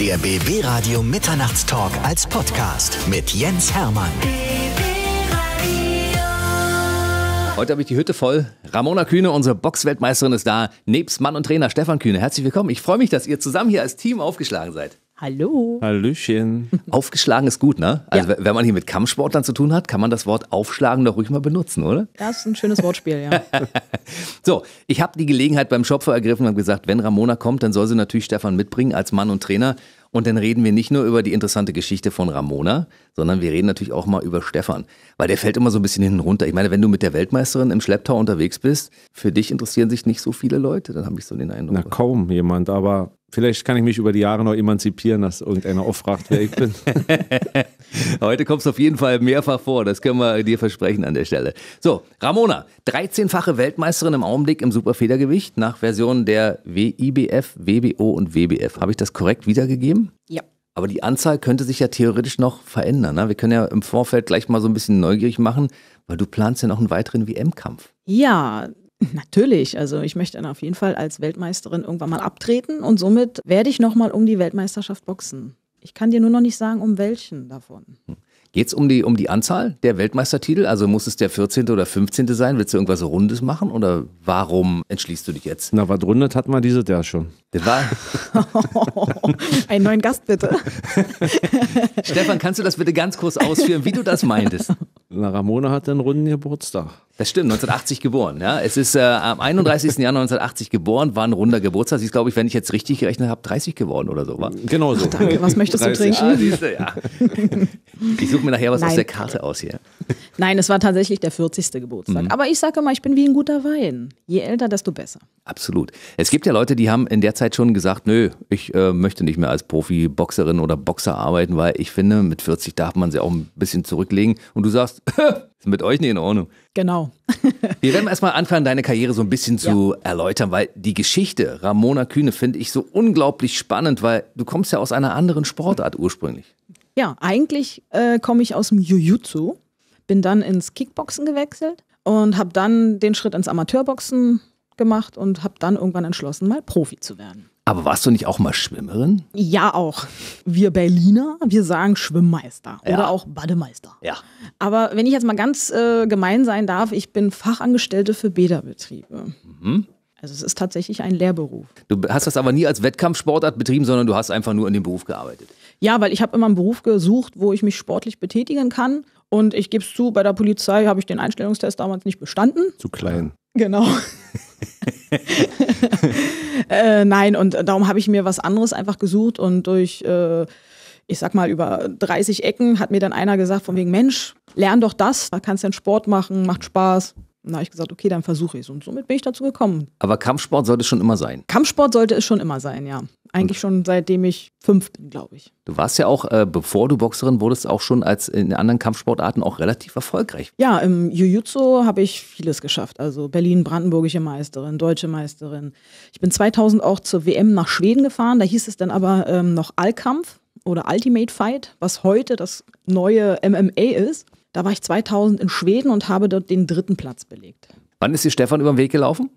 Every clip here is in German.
Der BB Radio Mitternachtstalk als Podcast mit Jens Hermann. Heute habe ich die Hütte voll. Ramona Kühne, unsere Boxweltmeisterin, ist da. Nebst Mann und Trainer Stefan Kühne. Herzlich willkommen. Ich freue mich, dass ihr zusammen hier als Team aufgeschlagen seid. Hallo. Hallöchen. Aufgeschlagen ist gut, ne? Also ja. wenn man hier mit Kampfsportlern zu tun hat, kann man das Wort aufschlagen doch ruhig mal benutzen, oder? Das ist ein schönes Wortspiel, ja. so, ich habe die Gelegenheit beim Schopfer ergriffen und gesagt, wenn Ramona kommt, dann soll sie natürlich Stefan mitbringen als Mann und Trainer. Und dann reden wir nicht nur über die interessante Geschichte von Ramona, sondern wir reden natürlich auch mal über Stefan. Weil der fällt immer so ein bisschen hinten runter. Ich meine, wenn du mit der Weltmeisterin im Schlepptau unterwegs bist, für dich interessieren sich nicht so viele Leute, dann habe ich so den Eindruck. Na, kaum jemand, aber Vielleicht kann ich mich über die Jahre noch emanzipieren, dass irgendeiner auch wer ich bin. Heute kommst du auf jeden Fall mehrfach vor, das können wir dir versprechen an der Stelle. So, Ramona, 13-fache Weltmeisterin im Augenblick im Superfedergewicht nach Version der WIBF, WBO und WBF. Habe ich das korrekt wiedergegeben? Ja. Aber die Anzahl könnte sich ja theoretisch noch verändern. Ne? Wir können ja im Vorfeld gleich mal so ein bisschen neugierig machen, weil du planst ja noch einen weiteren WM-Kampf. Ja, Natürlich, also ich möchte dann auf jeden Fall als Weltmeisterin irgendwann mal abtreten und somit werde ich nochmal um die Weltmeisterschaft boxen. Ich kann dir nur noch nicht sagen, um welchen davon. Hm. Geht es um die, um die Anzahl der Weltmeistertitel? Also muss es der 14. oder 15. sein? Willst du irgendwas Rundes machen oder warum entschließt du dich jetzt? Na, was rundet hat man diese Jahr schon. Das war Einen neuen Gast bitte. Stefan, kannst du das bitte ganz kurz ausführen, wie du das meintest? Na, Ramona hat einen runden Geburtstag. Das stimmt, 1980 geboren. Ja, es ist äh, am 31. Januar 1980 geboren, war ein runder Geburtstag. Sie ist, glaube ich, wenn ich jetzt richtig gerechnet habe, 30 geworden oder so, war? Genau so. Ach, danke. Was möchtest du trinken? Ah, siehste, ja. Ich suche mir nachher was Nein. aus der Karte aus hier. Nein, es war tatsächlich der 40. Geburtstag. Mhm. Aber ich sage mal, ich bin wie ein guter Wein. Je älter, desto besser. Absolut. Es gibt ja Leute, die haben in der Zeit schon gesagt, nö, ich äh, möchte nicht mehr als Profi-Boxerin oder Boxer arbeiten, weil ich finde, mit 40 darf man sie auch ein bisschen zurücklegen. Und du sagst, ist mit euch nicht in Ordnung. Genau. wir werden erstmal anfangen, deine Karriere so ein bisschen zu ja. erläutern, weil die Geschichte Ramona Kühne finde ich so unglaublich spannend, weil du kommst ja aus einer anderen Sportart ursprünglich. Ja, eigentlich äh, komme ich aus dem Jiu-Jitsu. Bin dann ins Kickboxen gewechselt und habe dann den Schritt ins Amateurboxen gemacht und habe dann irgendwann entschlossen, mal Profi zu werden. Aber warst du nicht auch mal Schwimmerin? Ja, auch. Wir Berliner, wir sagen Schwimmmeister ja. oder auch Bademeister. Ja. Aber wenn ich jetzt mal ganz äh, gemein sein darf, ich bin Fachangestellte für Bäderbetriebe. Mhm. Also es ist tatsächlich ein Lehrberuf. Du hast das aber nie als Wettkampfsportart betrieben, sondern du hast einfach nur in dem Beruf gearbeitet. Ja, weil ich habe immer einen Beruf gesucht, wo ich mich sportlich betätigen kann. Und ich gebe es zu, bei der Polizei habe ich den Einstellungstest damals nicht bestanden. Zu klein. Genau. äh, nein, und darum habe ich mir was anderes einfach gesucht und durch... Äh, ich sag mal, über 30 Ecken hat mir dann einer gesagt, von wegen, Mensch, lern doch das, da kannst du einen Sport machen, macht Spaß dann habe ich gesagt, okay, dann versuche ich es. Und somit bin ich dazu gekommen. Aber Kampfsport sollte es schon immer sein. Kampfsport sollte es schon immer sein, ja. Eigentlich schon seitdem ich fünf bin, glaube ich. Du warst ja auch, äh, bevor du Boxerin wurdest, auch schon als in anderen Kampfsportarten auch relativ erfolgreich. Ja, im Jiu-Jitsu habe ich vieles geschafft. Also Berlin, brandenburgische Meisterin, deutsche Meisterin. Ich bin 2000 auch zur WM nach Schweden gefahren. Da hieß es dann aber ähm, noch Allkampf oder Ultimate Fight, was heute das neue MMA ist. Da war ich 2000 in Schweden und habe dort den dritten Platz belegt. Wann ist dir Stefan über den Weg gelaufen?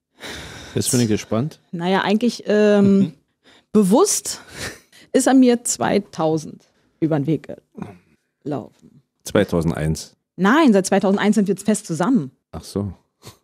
Jetzt bin ich gespannt. Naja, eigentlich ähm, mhm. bewusst ist er mir 2000 über den Weg gelaufen. 2001. Nein, seit 2001 sind wir jetzt fest zusammen. Ach so.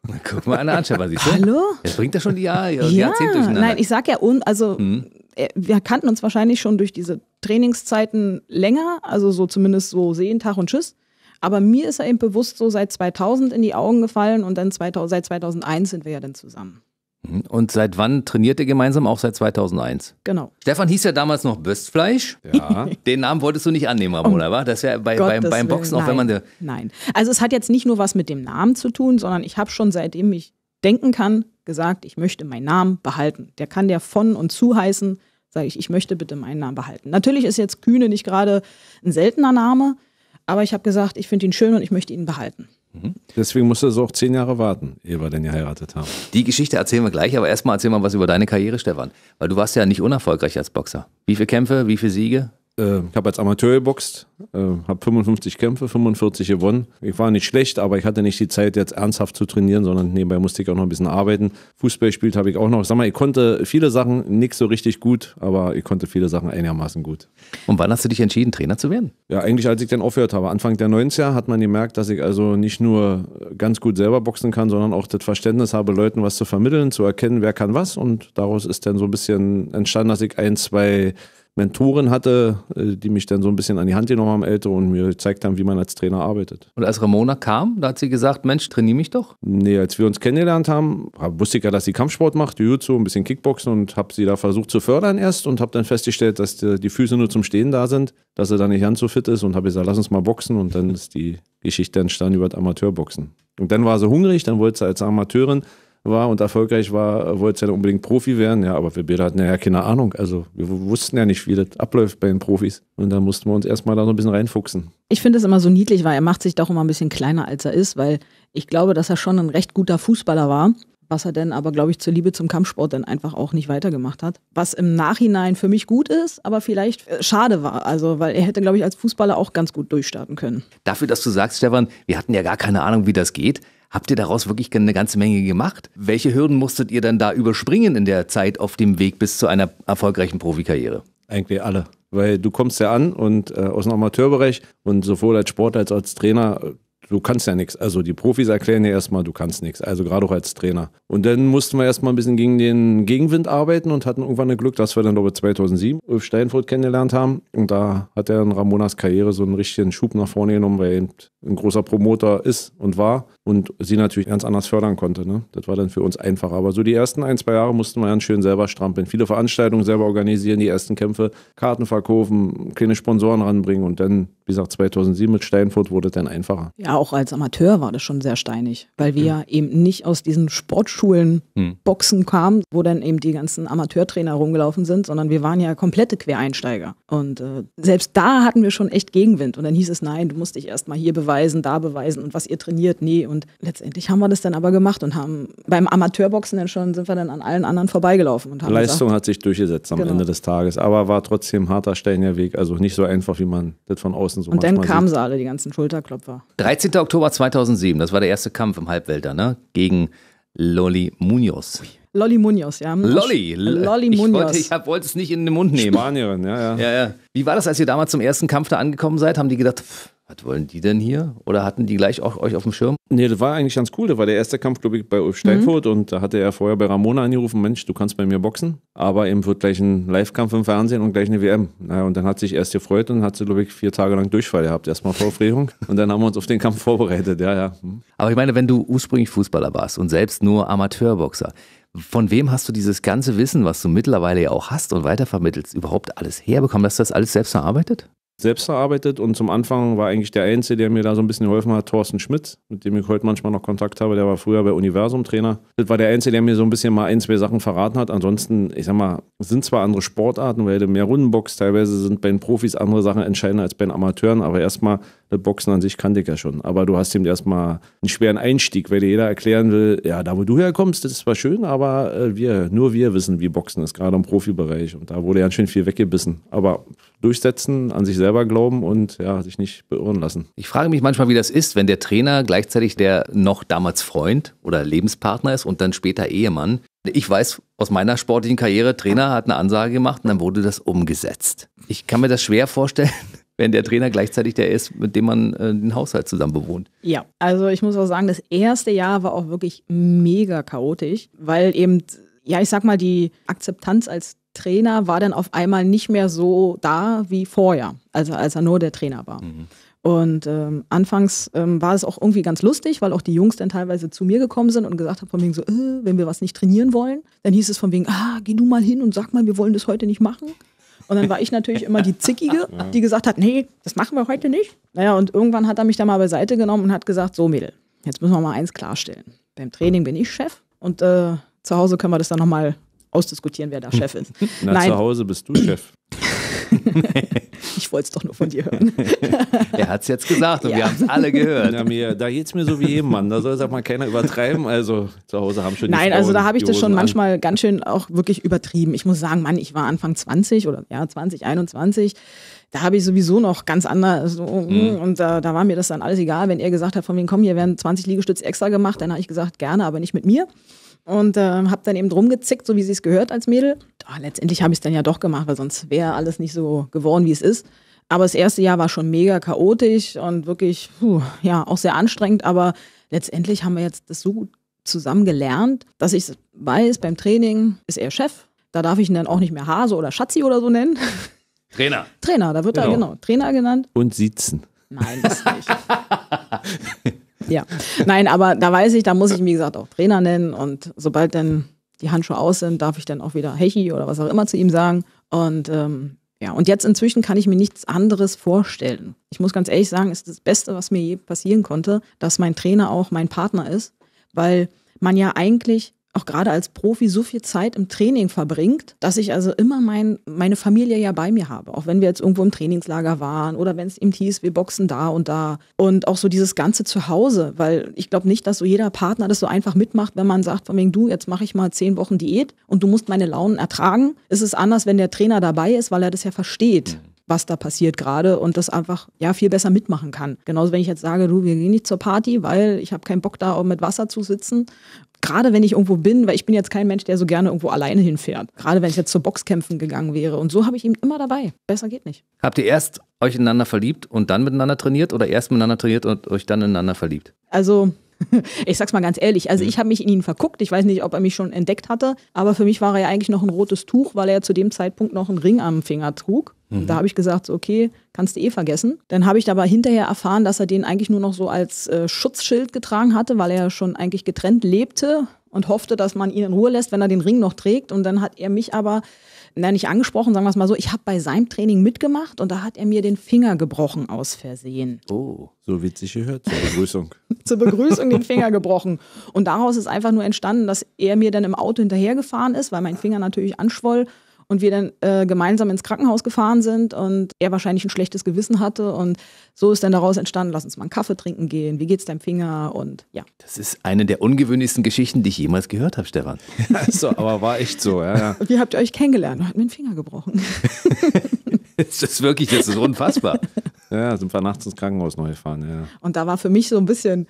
Na, guck mal an, anschau Anschaffer, siehst du? Hallo? Jetzt bringt er schon die Jahr, ja, Jahrzehnte durcheinander. Nein, ich sag ja, und, also mhm. Äh, wir kannten uns wahrscheinlich schon durch diese Trainingszeiten länger, also so zumindest so sehen, Tag und Tschüss. Aber mir ist er eben bewusst so seit 2000 in die Augen gefallen und dann 2000, seit 2001 sind wir ja dann zusammen. Mhm. Und seit wann trainiert ihr gemeinsam? Auch seit 2001. Genau. Stefan hieß ja damals noch Böstfleisch. Ja. Den Namen wolltest du nicht annehmen, Ramona, war? Um das ja bei, beim, beim Boxen, auch wenn man. Nein. Also, es hat jetzt nicht nur was mit dem Namen zu tun, sondern ich habe schon seitdem ich denken kann, gesagt, ich möchte meinen Namen behalten. Der kann der von und zu heißen, sage ich, ich möchte bitte meinen Namen behalten. Natürlich ist jetzt Kühne nicht gerade ein seltener Name. Aber ich habe gesagt, ich finde ihn schön und ich möchte ihn behalten. Mhm. Deswegen musst du so auch zehn Jahre warten, ehe wir denn geheiratet haben. Die Geschichte erzählen wir gleich, aber erstmal erzähl mal was über deine Karriere, Stefan. Weil du warst ja nicht unerfolgreich als Boxer. Wie viele Kämpfe, wie viele Siege? Äh, ich habe als Amateur geboxt, äh, habe 55 Kämpfe, 45 gewonnen. Ich war nicht schlecht, aber ich hatte nicht die Zeit, jetzt ernsthaft zu trainieren, sondern nebenbei musste ich auch noch ein bisschen arbeiten. Fußball gespielt habe ich auch noch. Sag mal, ich konnte viele Sachen nicht so richtig gut, aber ich konnte viele Sachen einigermaßen gut. Und wann hast du dich entschieden, Trainer zu werden? Ja, eigentlich als ich dann aufgehört habe. Anfang der 90er hat man gemerkt, dass ich also nicht nur ganz gut selber boxen kann, sondern auch das Verständnis habe, Leuten was zu vermitteln, zu erkennen, wer kann was. Und daraus ist dann so ein bisschen entstanden, dass ich ein, zwei Mentoren hatte, äh, die mich dann so ein bisschen an die Hand genommen haben, ältere, und mir gezeigt haben, wie man als Trainer arbeitet. Und als Ramona kam, da hat sie gesagt, Mensch, trainiere mich doch? Nee, als wir uns kennengelernt haben, wusste ich ja, dass sie Kampfsport macht, Jiu-Jitsu, ein bisschen Kickboxen und habe sie da versucht zu fördern erst und habe dann festgestellt, dass die Füße nur zum Stehen da sind, dass er da nicht ganz so fit ist und habe gesagt, lass uns mal boxen und dann ist die Geschichte entstanden über das Amateurboxen. Und dann war sie hungrig, dann wollte sie als Amateurin war und erfolgreich war, wollte ja unbedingt Profi werden. Ja, aber wir beide hatten ja keine Ahnung. Also wir wussten ja nicht, wie das abläuft bei den Profis. Und da mussten wir uns erstmal da so ein bisschen reinfuchsen. Ich finde es immer so niedlich, weil er macht sich doch immer ein bisschen kleiner, als er ist, weil ich glaube, dass er schon ein recht guter Fußballer war was er denn aber, glaube ich, zur Liebe zum Kampfsport dann einfach auch nicht weitergemacht hat. Was im Nachhinein für mich gut ist, aber vielleicht äh, schade war. Also, weil er hätte, glaube ich, als Fußballer auch ganz gut durchstarten können. Dafür, dass du sagst, Stefan, wir hatten ja gar keine Ahnung, wie das geht. Habt ihr daraus wirklich eine ganze Menge gemacht? Welche Hürden musstet ihr dann da überspringen in der Zeit auf dem Weg bis zu einer erfolgreichen Profikarriere? Eigentlich alle. Weil du kommst ja an und äh, aus dem Amateurbereich und sowohl als Sportler als auch als Trainer äh, du kannst ja nichts. Also die Profis erklären dir erstmal, du kannst nichts. Also gerade auch als Trainer. Und dann mussten wir erstmal ein bisschen gegen den Gegenwind arbeiten und hatten irgendwann ein Glück, dass wir dann, glaube ich, 2007 Ulf Steinfurt kennengelernt haben. Und da hat er in Ramonas Karriere so einen richtigen Schub nach vorne genommen, weil er eben ein großer Promoter ist und war und sie natürlich ganz anders fördern konnte. Ne? Das war dann für uns einfacher. Aber so die ersten ein, zwei Jahre mussten wir ganz schön selber strampeln. Viele Veranstaltungen selber organisieren, die ersten Kämpfe, Karten verkaufen, kleine Sponsoren ranbringen. Und dann, wie gesagt, 2007 mit Steinfurt wurde es dann einfacher. Ja, auch als Amateur war das schon sehr steinig, weil wir mhm. eben nicht aus diesen Sportschulen mhm. Boxen kamen, wo dann eben die ganzen Amateurtrainer rumgelaufen sind, sondern wir waren ja komplette Quereinsteiger. Und äh, selbst da hatten wir schon echt Gegenwind. Und dann hieß es, nein, du musst dich erstmal hier beweisen, da beweisen und was ihr trainiert, nee. Und letztendlich haben wir das dann aber gemacht und haben beim Amateurboxen dann schon, sind wir dann an allen anderen vorbeigelaufen. Und haben Leistung gesagt, hat sich durchgesetzt am genau. Ende des Tages, aber war trotzdem harter Steiniger Weg, also nicht so einfach, wie man das von außen so Und dann kamen sieht. sie alle, die ganzen Schulterklopfer. 13 13. Oktober 2007, das war der erste Kampf im Halbwelter, ne? Gegen Loli Munoz. Lolli Munoz, ja. Lolli. Äh, Lolli Munoz. Ich wollte, ich hab, wollte es nicht in den Mund nehmen. Spanierin, ja, ja. ja, ja. Wie war das, als ihr damals zum ersten Kampf da angekommen seid? Haben die gedacht, pff, was wollen die denn hier? Oder hatten die gleich auch euch auf dem Schirm? Nee, das war eigentlich ganz cool. Da war der erste Kampf, glaube ich, bei Ulf Steinfurt mhm. und da hatte er vorher bei Ramona angerufen, Mensch, du kannst bei mir boxen, aber eben wird gleich ein Live-Kampf im Fernsehen und gleich eine WM. Naja, und dann hat sich erst gefreut und hat sie, glaube ich, vier Tage lang Durchfall gehabt. Erstmal Vorfrierung und dann haben wir uns auf den Kampf vorbereitet, ja, ja. Aber ich meine, wenn du ursprünglich Fußballer warst und selbst nur Amateurboxer, von wem hast du dieses ganze Wissen, was du mittlerweile ja auch hast und weitervermittelst, überhaupt alles herbekommen? Hast du das alles selbst verarbeitet? selbst erarbeitet und zum Anfang war eigentlich der Einzige, der mir da so ein bisschen geholfen hat, Thorsten Schmidt, mit dem ich heute manchmal noch Kontakt habe, der war früher bei Universum Trainer. Das war der Einzige, der mir so ein bisschen mal ein, zwei Sachen verraten hat. Ansonsten, ich sag mal, sind zwar andere Sportarten, weil du mehr Runden boxt, teilweise sind bei den Profis andere Sachen entscheidender als bei den Amateuren, aber erstmal, das Boxen an sich kannte ich ja schon. Aber du hast ihm erstmal einen schweren Einstieg, weil dir jeder erklären will, ja, da wo du herkommst, das ist zwar schön, aber äh, wir, nur wir wissen, wie Boxen ist, gerade im Profibereich. Und da wurde ganz schön viel weggebissen. Aber durchsetzen, an sich selber glauben und ja, sich nicht beirren lassen. Ich frage mich manchmal, wie das ist, wenn der Trainer gleichzeitig der noch damals Freund oder Lebenspartner ist und dann später Ehemann. Ich weiß aus meiner sportlichen Karriere, Trainer hat eine Ansage gemacht und dann wurde das umgesetzt. Ich kann mir das schwer vorstellen, wenn der Trainer gleichzeitig der ist, mit dem man äh, den Haushalt zusammen bewohnt. Ja, also ich muss auch sagen, das erste Jahr war auch wirklich mega chaotisch, weil eben, ja, ich sag mal, die Akzeptanz als Trainer war dann auf einmal nicht mehr so da wie vorher, also als er nur der Trainer war. Mhm. Und ähm, anfangs ähm, war es auch irgendwie ganz lustig, weil auch die Jungs dann teilweise zu mir gekommen sind und gesagt haben von wegen so, äh, wenn wir was nicht trainieren wollen, dann hieß es von wegen, ah, geh du mal hin und sag mal, wir wollen das heute nicht machen. Und dann war ich natürlich immer die Zickige, die gesagt hat, nee, das machen wir heute nicht. Naja, und irgendwann hat er mich da mal beiseite genommen und hat gesagt, so Mädel, jetzt müssen wir mal eins klarstellen. Beim Training bin ich Chef und äh, zu Hause können wir das dann nochmal ausdiskutieren, wer da hm. Chef ist. Na, Nein. zu Hause bist du Chef. ich wollte es doch nur von dir hören. er hat es jetzt gesagt und ja. wir haben es alle gehört. Ja, mir, da geht es mir so wie jedem Mann. Da soll es auch mal keiner übertreiben. Also zu Hause haben schon die Nein, Frauen, also da habe ich das schon manchmal ganz schön auch wirklich übertrieben. Ich muss sagen, Mann, ich war Anfang 20 oder ja, 20, 21 da habe ich sowieso noch ganz anders mhm. und da, da war mir das dann alles egal, wenn er gesagt hat, von wem kommen hier werden 20 Liegestütze extra gemacht, dann habe ich gesagt, gerne, aber nicht mit mir und äh, habe dann eben drum gezickt, so wie sie es gehört als Mädel. Doch, ah, letztendlich habe ich es dann ja doch gemacht, weil sonst wäre alles nicht so geworden, wie es ist. Aber das erste Jahr war schon mega chaotisch und wirklich, puh, ja, auch sehr anstrengend. Aber letztendlich haben wir jetzt das so gut zusammen gelernt, dass ich weiß, beim Training ist er Chef. Da darf ich ihn dann auch nicht mehr Hase oder Schatzi oder so nennen. Trainer. Trainer, da wird genau. er genau Trainer genannt. Und sitzen. Nein, das nicht. Ja, nein, aber da weiß ich, da muss ich, wie gesagt, auch Trainer nennen und sobald dann die Handschuhe aus sind, darf ich dann auch wieder Hechi oder was auch immer zu ihm sagen und ähm, ja, und jetzt inzwischen kann ich mir nichts anderes vorstellen. Ich muss ganz ehrlich sagen, ist das Beste, was mir je passieren konnte, dass mein Trainer auch mein Partner ist, weil man ja eigentlich auch gerade als Profi so viel Zeit im Training verbringt, dass ich also immer mein, meine Familie ja bei mir habe. Auch wenn wir jetzt irgendwo im Trainingslager waren oder wenn es ihm hieß, wir boxen da und da. Und auch so dieses ganze Zuhause, weil ich glaube nicht, dass so jeder Partner das so einfach mitmacht, wenn man sagt, von wegen du, jetzt mache ich mal zehn Wochen Diät und du musst meine Launen ertragen. Es ist anders, wenn der Trainer dabei ist, weil er das ja versteht. Mhm was da passiert gerade und das einfach ja viel besser mitmachen kann. Genauso wenn ich jetzt sage, du, wir gehen nicht zur Party, weil ich habe keinen Bock da auch mit Wasser zu sitzen. Gerade wenn ich irgendwo bin, weil ich bin jetzt kein Mensch, der so gerne irgendwo alleine hinfährt. Gerade wenn ich jetzt zu Boxkämpfen gegangen wäre. Und so habe ich ihn immer dabei. Besser geht nicht. Habt ihr erst euch ineinander verliebt und dann miteinander trainiert oder erst miteinander trainiert und euch dann ineinander verliebt? Also ich sag's mal ganz ehrlich. Also ich habe mich in ihn verguckt. Ich weiß nicht, ob er mich schon entdeckt hatte, aber für mich war er ja eigentlich noch ein rotes Tuch, weil er zu dem Zeitpunkt noch einen Ring am Finger trug. Mhm. Da habe ich gesagt, okay, kannst du eh vergessen. Dann habe ich aber hinterher erfahren, dass er den eigentlich nur noch so als äh, Schutzschild getragen hatte, weil er ja schon eigentlich getrennt lebte und hoffte, dass man ihn in Ruhe lässt, wenn er den Ring noch trägt. Und dann hat er mich aber na, nicht angesprochen, sagen wir es mal so, ich habe bei seinem Training mitgemacht und da hat er mir den Finger gebrochen aus Versehen. Oh, so witzig gehört, zur Begrüßung. zur Begrüßung den Finger gebrochen. Und daraus ist einfach nur entstanden, dass er mir dann im Auto hinterhergefahren ist, weil mein Finger natürlich anschwoll und wir dann äh, gemeinsam ins Krankenhaus gefahren sind und er wahrscheinlich ein schlechtes Gewissen hatte und so ist dann daraus entstanden, lass uns mal einen Kaffee trinken gehen, wie geht's deinem Finger und ja. Das ist eine der ungewöhnlichsten Geschichten, die ich jemals gehört habe, Stefan. Ja, so, also, aber war echt so, ja, ja. Wie habt ihr euch kennengelernt? Er hat mir den Finger gebrochen. das ist wirklich, das ist unfassbar. Ja, sind wir nachts ins Krankenhaus neu gefahren, ja. Und da war für mich so ein bisschen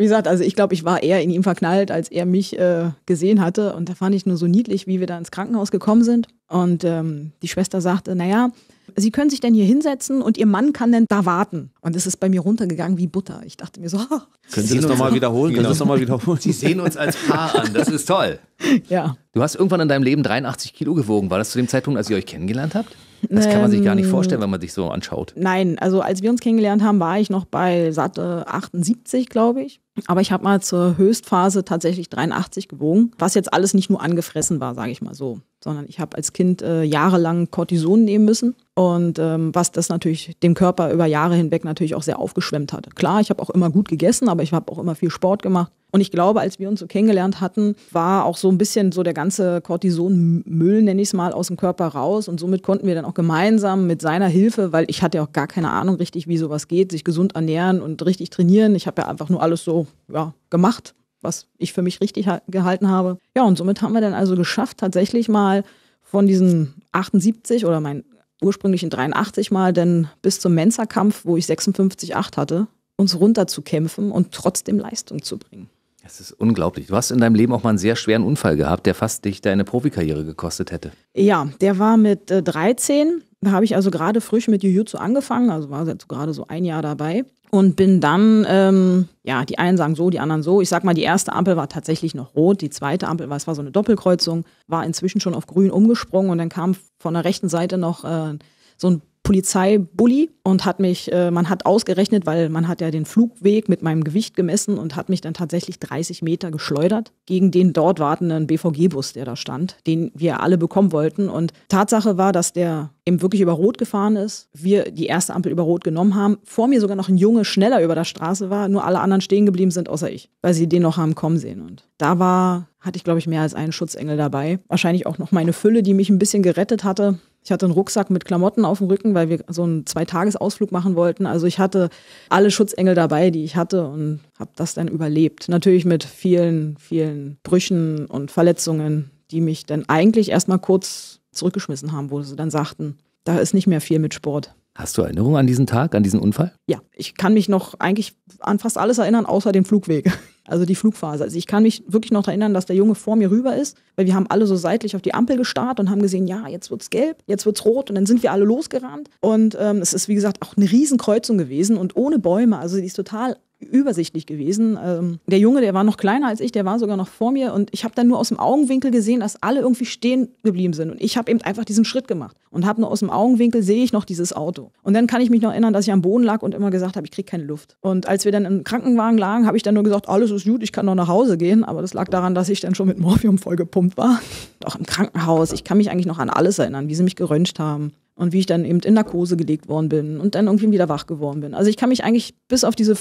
wie gesagt, also ich glaube, ich war eher in ihm verknallt, als er mich äh, gesehen hatte. Und da fand ich nur so niedlich, wie wir da ins Krankenhaus gekommen sind. Und ähm, die Schwester sagte, naja, Sie können sich denn hier hinsetzen und Ihr Mann kann denn da warten. Und es ist bei mir runtergegangen wie Butter. Ich dachte mir so, oh, können Sie, Sie das nochmal wiederholen? Genau. Können Sie wiederholen? Sie sehen uns als Paar an, das ist toll. Ja. Du hast irgendwann in deinem Leben 83 Kilo gewogen. War das zu dem Zeitpunkt, als ihr euch kennengelernt habt? Das kann man sich gar nicht ähm, vorstellen, wenn man sich so anschaut. Nein, also als wir uns kennengelernt haben, war ich noch bei satte äh, 78, glaube ich. Aber ich habe mal zur Höchstphase tatsächlich 83 gewogen, was jetzt alles nicht nur angefressen war, sage ich mal so, sondern ich habe als Kind äh, jahrelang Cortison nehmen müssen und ähm, was das natürlich dem Körper über Jahre hinweg natürlich auch sehr aufgeschwemmt hatte. Klar, ich habe auch immer gut gegessen, aber ich habe auch immer viel Sport gemacht. Und ich glaube, als wir uns so kennengelernt hatten, war auch so ein bisschen so der ganze Cortisonmüll, nenne ich es mal, aus dem Körper raus. Und somit konnten wir dann auch gemeinsam mit seiner Hilfe, weil ich hatte ja auch gar keine Ahnung richtig, wie sowas geht, sich gesund ernähren und richtig trainieren. Ich habe ja einfach nur alles so so ja, gemacht, was ich für mich richtig gehalten habe. Ja, und somit haben wir dann also geschafft, tatsächlich mal von diesen 78 oder meinen ursprünglichen 83 mal denn bis zum Mensa-Kampf, wo ich 56,8 hatte, uns runterzukämpfen und trotzdem Leistung zu bringen. Das ist unglaublich. Du hast in deinem Leben auch mal einen sehr schweren Unfall gehabt, der fast dich deine Profikarriere gekostet hätte. Ja, der war mit 13. Äh, da habe ich also gerade frisch mit Jiu-Jitsu angefangen, also war jetzt gerade so ein Jahr dabei und bin dann, ähm, ja, die einen sagen so, die anderen so. Ich sag mal, die erste Ampel war tatsächlich noch rot, die zweite Ampel war, es war so eine Doppelkreuzung, war inzwischen schon auf grün umgesprungen und dann kam von der rechten Seite noch äh, so ein Polizeibully und hat mich, äh, man hat ausgerechnet, weil man hat ja den Flugweg mit meinem Gewicht gemessen und hat mich dann tatsächlich 30 Meter geschleudert gegen den dort wartenden BVG-Bus, der da stand, den wir alle bekommen wollten. Und Tatsache war, dass der eben wirklich über Rot gefahren ist, wir die erste Ampel über Rot genommen haben, vor mir sogar noch ein Junge schneller über der Straße war, nur alle anderen stehen geblieben sind, außer ich, weil sie den noch haben kommen sehen. Und da war, hatte ich, glaube ich, mehr als einen Schutzengel dabei. Wahrscheinlich auch noch meine Fülle, die mich ein bisschen gerettet hatte. Ich hatte einen Rucksack mit Klamotten auf dem Rücken, weil wir so einen Zweitagesausflug machen wollten. Also ich hatte alle Schutzengel dabei, die ich hatte und habe das dann überlebt. Natürlich mit vielen, vielen Brüchen und Verletzungen, die mich dann eigentlich erstmal kurz zurückgeschmissen haben, wo sie dann sagten, da ist nicht mehr viel mit Sport. Hast du Erinnerungen an diesen Tag, an diesen Unfall? Ja, ich kann mich noch eigentlich an fast alles erinnern, außer den Flugweg. Also die Flugphase. Also ich kann mich wirklich noch erinnern, dass der Junge vor mir rüber ist, weil wir haben alle so seitlich auf die Ampel gestarrt und haben gesehen, ja, jetzt wird's gelb, jetzt wird's rot und dann sind wir alle losgerannt. Und ähm, es ist, wie gesagt, auch eine Riesenkreuzung gewesen und ohne Bäume. Also die ist total übersichtlich gewesen. Ähm, der Junge, der war noch kleiner als ich, der war sogar noch vor mir und ich habe dann nur aus dem Augenwinkel gesehen, dass alle irgendwie stehen geblieben sind und ich habe eben einfach diesen Schritt gemacht und habe nur aus dem Augenwinkel sehe ich noch dieses Auto. Und dann kann ich mich noch erinnern, dass ich am Boden lag und immer gesagt habe, ich kriege keine Luft. Und als wir dann im Krankenwagen lagen, habe ich dann nur gesagt, alles ist gut, ich kann noch nach Hause gehen, aber das lag daran, dass ich dann schon mit Morphium vollgepumpt war. Doch im Krankenhaus, ich kann mich eigentlich noch an alles erinnern, wie sie mich geröntgt haben und wie ich dann eben in Narkose gelegt worden bin und dann irgendwie wieder wach geworden bin. Also ich kann mich eigentlich bis auf diese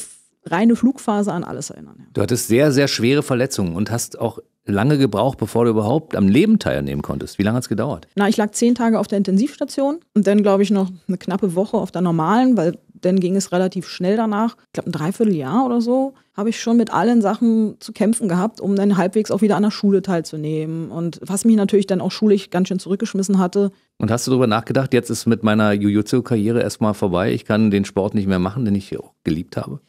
reine Flugphase an alles erinnern. Ja. Du hattest sehr, sehr schwere Verletzungen und hast auch lange gebraucht, bevor du überhaupt am Leben teilnehmen konntest? Wie lange hat es gedauert? Na, ich lag zehn Tage auf der Intensivstation und dann, glaube ich, noch eine knappe Woche auf der normalen, weil dann ging es relativ schnell danach. Ich glaube, ein Dreivierteljahr oder so habe ich schon mit allen Sachen zu kämpfen gehabt, um dann halbwegs auch wieder an der Schule teilzunehmen. Und was mich natürlich dann auch schulisch ganz schön zurückgeschmissen hatte. Und hast du darüber nachgedacht, jetzt ist mit meiner jiu jitsu karriere erstmal vorbei, ich kann den Sport nicht mehr machen, den ich auch geliebt habe?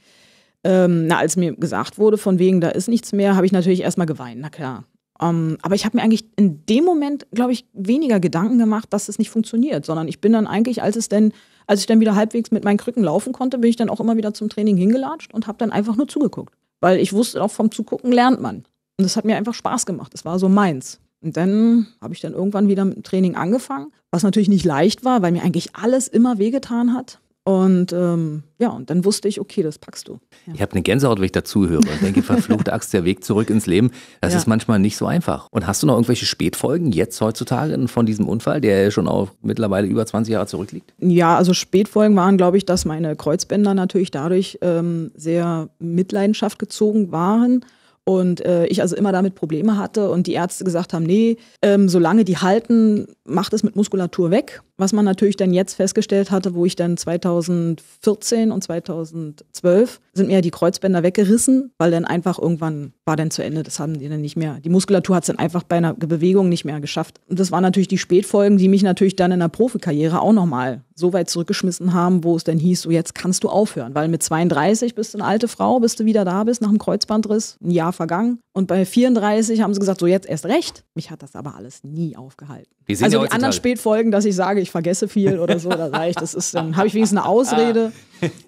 Ähm, na, als mir gesagt wurde, von wegen, da ist nichts mehr, habe ich natürlich erstmal geweint, na klar. Ähm, aber ich habe mir eigentlich in dem Moment, glaube ich, weniger Gedanken gemacht, dass es nicht funktioniert, sondern ich bin dann eigentlich, als es denn, als ich dann wieder halbwegs mit meinen Krücken laufen konnte, bin ich dann auch immer wieder zum Training hingelatscht und habe dann einfach nur zugeguckt. Weil ich wusste, auch vom Zugucken lernt man. Und das hat mir einfach Spaß gemacht. Das war so meins. Und dann habe ich dann irgendwann wieder mit dem Training angefangen, was natürlich nicht leicht war, weil mir eigentlich alles immer wehgetan hat. Und ähm, ja, und dann wusste ich, okay, das packst du. Ja. Ich habe eine Gänsehaut, wenn ich dazuhöre und denke, verfluchte Axt, der Weg zurück ins Leben, das ja. ist manchmal nicht so einfach. Und hast du noch irgendwelche Spätfolgen jetzt heutzutage von diesem Unfall, der schon auch mittlerweile über 20 Jahre zurückliegt? Ja, also Spätfolgen waren, glaube ich, dass meine Kreuzbänder natürlich dadurch ähm, sehr Mitleidenschaft gezogen waren und äh, ich also immer damit Probleme hatte und die Ärzte gesagt haben, nee, ähm, solange die halten, macht es mit Muskulatur weg. Was man natürlich dann jetzt festgestellt hatte, wo ich dann 2014 und 2012 sind mir die Kreuzbänder weggerissen, weil dann einfach irgendwann war dann zu Ende. Das haben die dann nicht mehr. Die Muskulatur hat es dann einfach bei einer Bewegung nicht mehr geschafft. Und das waren natürlich die Spätfolgen, die mich natürlich dann in der Profikarriere auch nochmal so weit zurückgeschmissen haben, wo es dann hieß, so jetzt kannst du aufhören, weil mit 32 bist du eine alte Frau, bist du wieder da bist nach dem Kreuzbandriss, ein Jahr vergangen. Und bei 34 haben sie gesagt, so jetzt erst recht. Mich hat das aber alles nie aufgehalten. Wie also die anderen Spätfolgen, dass ich sage, ich ich vergesse viel oder so, da sage ich, das ist, dann habe ich wenigstens eine ah. Ausrede.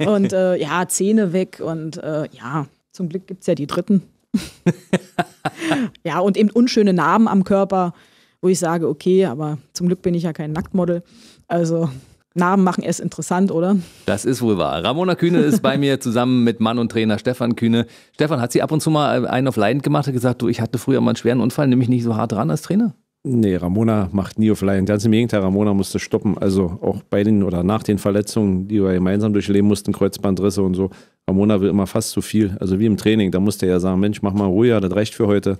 Und äh, ja, Zähne weg und äh, ja, zum Glück gibt es ja die dritten. ja, und eben unschöne Narben am Körper, wo ich sage, okay, aber zum Glück bin ich ja kein Nacktmodel. Also Namen machen es interessant, oder? Das ist wohl wahr. Ramona Kühne ist bei mir zusammen mit Mann und Trainer Stefan Kühne. Stefan, hat sie ab und zu mal einen auf Leidend gemacht und gesagt, du, ich hatte früher mal einen schweren Unfall, nehme ich nicht so hart dran als Trainer? Nee, Ramona macht nie offline. Ganz im Gegenteil, Ramona musste stoppen. Also auch bei den oder nach den Verletzungen, die wir gemeinsam durchleben mussten, Kreuzbandrisse und so. Ramona will immer fast zu viel. Also wie im Training, da musste er ja sagen, Mensch, mach mal ruhiger, das reicht für heute.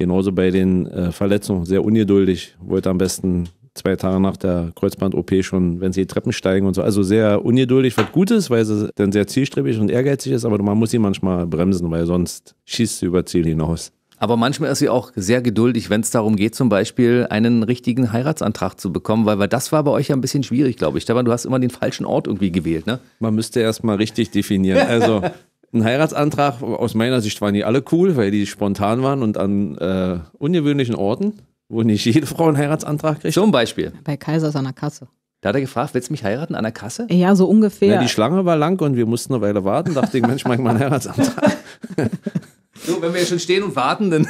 Genauso bei den äh, Verletzungen, sehr ungeduldig, wollte am besten zwei Tage nach der Kreuzband-OP schon, wenn sie die Treppen steigen und so. Also sehr ungeduldig, was Gutes, weil sie dann sehr zielstrebig und ehrgeizig ist, aber man muss sie manchmal bremsen, weil sonst schießt sie über Ziel hinaus. Aber manchmal ist sie auch sehr geduldig, wenn es darum geht, zum Beispiel einen richtigen Heiratsantrag zu bekommen, weil, weil das war bei euch ja ein bisschen schwierig, glaube ich. Stefan, du hast immer den falschen Ort irgendwie gewählt, ne? Man müsste erstmal richtig definieren. Also ein Heiratsantrag, aus meiner Sicht waren die alle cool, weil die spontan waren und an äh, ungewöhnlichen Orten, wo nicht jede Frau einen Heiratsantrag kriegt. Zum Beispiel. Bei Kaisers an der Kasse. Da hat er gefragt, willst du mich heiraten an der Kasse? Ja, so ungefähr. Na, die Schlange war lang und wir mussten eine Weile warten, dachte ich, Mensch, mach ich mal einen Heiratsantrag. So, wenn wir ja schon stehen und warten, dann.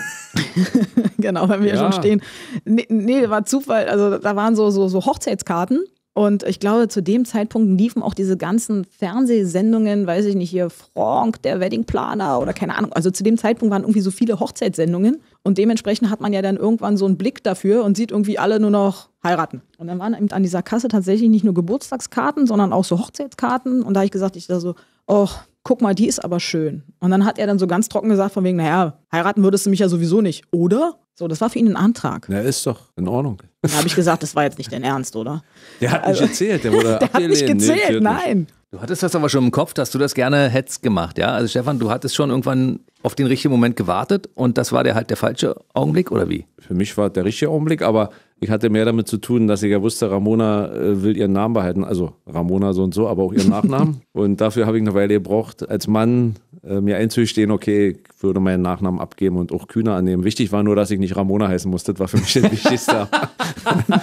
genau, wenn wir ja. schon stehen. Nee, nee, war Zufall. Also da waren so, so, so Hochzeitskarten. Und ich glaube, zu dem Zeitpunkt liefen auch diese ganzen Fernsehsendungen, weiß ich nicht, hier Frank, der Weddingplaner oder keine Ahnung. Also zu dem Zeitpunkt waren irgendwie so viele Hochzeitssendungen. Und dementsprechend hat man ja dann irgendwann so einen Blick dafür und sieht irgendwie alle nur noch heiraten. Und dann waren eben an dieser Kasse tatsächlich nicht nur Geburtstagskarten, sondern auch so Hochzeitskarten. Und da habe ich gesagt, ich da so, oh, guck mal, die ist aber schön. Und dann hat er dann so ganz trocken gesagt von wegen, naja, heiraten würdest du mich ja sowieso nicht, oder? So, das war für ihn ein Antrag. Na, ist doch in Ordnung. Da habe ich gesagt, das war jetzt nicht dein Ernst, oder? Der hat also, nicht gezählt, der wurde Der hat nicht gezählt, nee, nein. Du hattest das aber schon im Kopf, dass du das gerne hättest gemacht, ja? Also Stefan, du hattest schon irgendwann auf den richtigen Moment gewartet und das war der halt der falsche Augenblick oder wie? Für mich war der richtige Augenblick, aber ich hatte mehr damit zu tun, dass ich ja wusste, Ramona äh, will ihren Namen behalten. Also Ramona so und so, aber auch ihren Nachnamen. und dafür habe ich eine Weile gebraucht, als Mann äh, mir einzustehen, okay, ich würde meinen Nachnamen abgeben und auch Kühner annehmen. Wichtig war nur, dass ich nicht Ramona heißen musste. Das war für mich der Wichtigste. ja.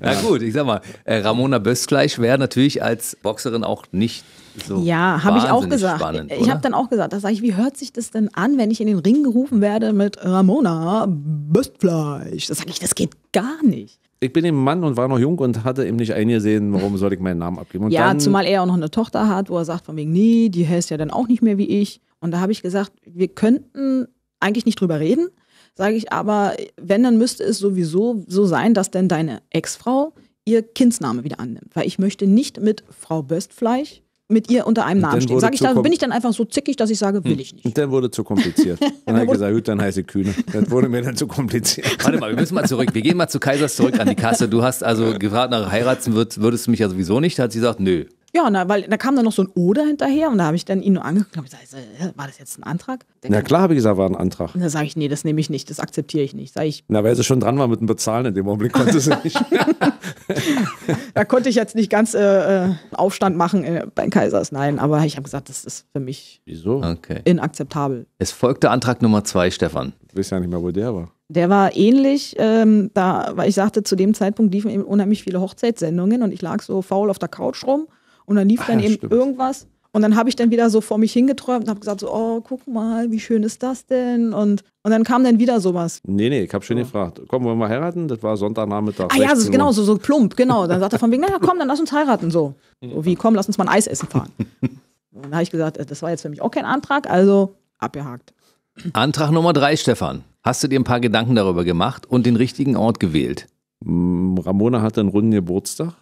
Na gut, ich sag mal, äh, Ramona Bösgleich wäre natürlich als Boxerin auch nicht so ja, habe ich auch gesagt. Spannend, ich habe dann auch gesagt, das sage ich, wie hört sich das denn an, wenn ich in den Ring gerufen werde mit Ramona Böstfleisch? Das sage ich, das geht gar nicht. Ich bin eben Mann und war noch jung und hatte eben nicht eingesehen, warum soll ich meinen Namen abgeben. Und ja, dann, zumal er auch noch eine Tochter hat, wo er sagt von wegen, nee, die heißt ja dann auch nicht mehr wie ich. Und da habe ich gesagt, wir könnten eigentlich nicht drüber reden, sage ich, aber wenn, dann müsste es sowieso so sein, dass denn deine Ex-Frau ihr Kindsname wieder annimmt. Weil ich möchte nicht mit Frau Böstfleisch mit ihr unter einem Namen stehen. Sag ich da, bin ich dann einfach so zickig, dass ich sage, will hm. ich nicht. Und dann wurde zu kompliziert. Dann habe ich gesagt, gut, dann heiße Kühne. Das wurde mir dann zu kompliziert. Warte mal, wir müssen mal zurück. Wir gehen mal zu Kaisers zurück an die Kasse. Du hast also gefragt nach Heiraten, würdest, würdest du mich ja sowieso nicht. Da hat sie gesagt, nö. Ja, na, weil da kam dann noch so ein Oder hinterher und da habe ich dann ihn nur angeguckt und gesagt, äh, war das jetzt ein Antrag? Der na klar, habe ich gesagt, war ein Antrag. Und dann sage ich, nee, das nehme ich nicht, das akzeptiere ich nicht. Sag ich, na, weil sie schon dran war mit dem Bezahlen in dem Augenblick, konnte sie nicht. da konnte ich jetzt nicht ganz äh, äh Aufstand machen äh, beim Kaisers, nein, aber ich habe gesagt, das ist für mich Wieso? Okay. inakzeptabel. Es folgte Antrag Nummer zwei, Stefan. Du weißt ja nicht mehr, wo der war. Der war ähnlich, ähm, da, weil ich sagte, zu dem Zeitpunkt liefen eben unheimlich viele Hochzeitssendungen und ich lag so faul auf der Couch rum und dann lief Ach, dann eben stimmt. irgendwas. Und dann habe ich dann wieder so vor mich hingeträumt und habe gesagt so, oh, guck mal, wie schön ist das denn? Und, und dann kam dann wieder sowas. Nee, nee, ich habe schön ja. gefragt, komm, wollen wir heiraten? Das war Sonntagnachmittag. Ah ja, das genau, so, so plump, genau. Dann sagt er von wegen, naja, komm, dann lass uns heiraten. So. so wie, komm, lass uns mal ein Eis essen fahren. und dann habe ich gesagt, äh, das war jetzt für mich auch kein Antrag, also abgehakt. Antrag Nummer drei, Stefan. Hast du dir ein paar Gedanken darüber gemacht und den richtigen Ort gewählt? Mm, Ramona hatte einen runden Geburtstag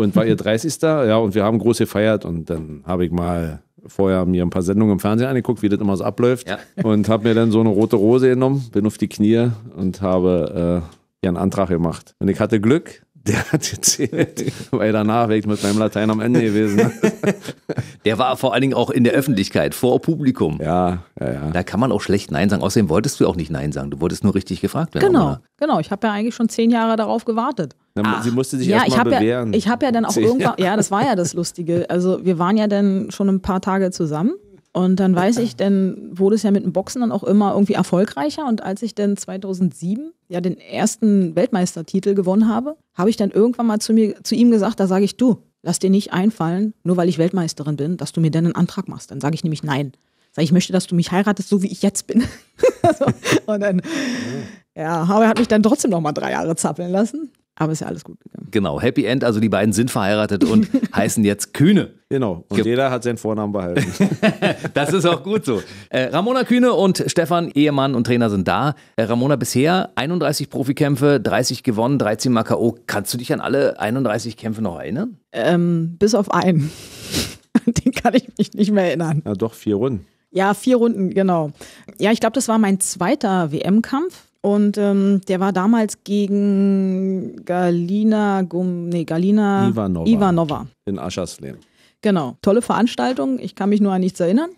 und war ihr 30. ja, und wir haben groß gefeiert und dann habe ich mal vorher mir ein paar Sendungen im Fernsehen angeguckt, wie das immer so abläuft ja. und habe mir dann so eine rote Rose genommen, bin auf die Knie und habe äh, ihren Antrag gemacht. Und ich hatte Glück, der hat gezählt, weil danach weg mit meinem Latein am Ende gewesen. der war vor allen Dingen auch in der Öffentlichkeit, vor Publikum. Ja, ja, ja. Da kann man auch schlecht Nein sagen. Außerdem wolltest du auch nicht Nein sagen. Du wolltest nur richtig gefragt werden. Genau, oder? genau. Ich habe ja eigentlich schon zehn Jahre darauf gewartet. Ach, ah. sie musste sich ja, erstmal bewähren. Ja, ich habe ja dann auch irgendwann, ja, das war ja das Lustige. Also wir waren ja dann schon ein paar Tage zusammen und dann weiß ich, dann wurde es ja mit dem Boxen dann auch immer irgendwie erfolgreicher. Und als ich dann 2007 ja den ersten Weltmeistertitel gewonnen habe, habe ich dann irgendwann mal zu, mir, zu ihm gesagt, da sage ich, du, lass dir nicht einfallen, nur weil ich Weltmeisterin bin, dass du mir denn einen Antrag machst. Dann sage ich nämlich nein. Sag ich möchte, dass du mich heiratest, so wie ich jetzt bin. so. Und dann, oh. ja, aber er hat mich dann trotzdem noch mal drei Jahre zappeln lassen. Aber ist ja alles gut gegangen. Genau, Happy End, also die beiden sind verheiratet und heißen jetzt Kühne. Genau, und Ge jeder hat seinen Vornamen behalten. das ist auch gut so. Äh, Ramona Kühne und Stefan, Ehemann und Trainer, sind da. Äh, Ramona, bisher 31 Profikämpfe, 30 gewonnen, 13 Mal K.O. Kannst du dich an alle 31 Kämpfe noch erinnern? Ähm, bis auf einen. Den kann ich mich nicht mehr erinnern. Na doch, vier Runden. Ja, vier Runden, genau. Ja, ich glaube, das war mein zweiter WM-Kampf und ähm, der war damals gegen Galina, Gum, nee, Galina Ivanova, Ivanova. in Aschersleben. Genau, tolle Veranstaltung. Ich kann mich nur an nichts erinnern.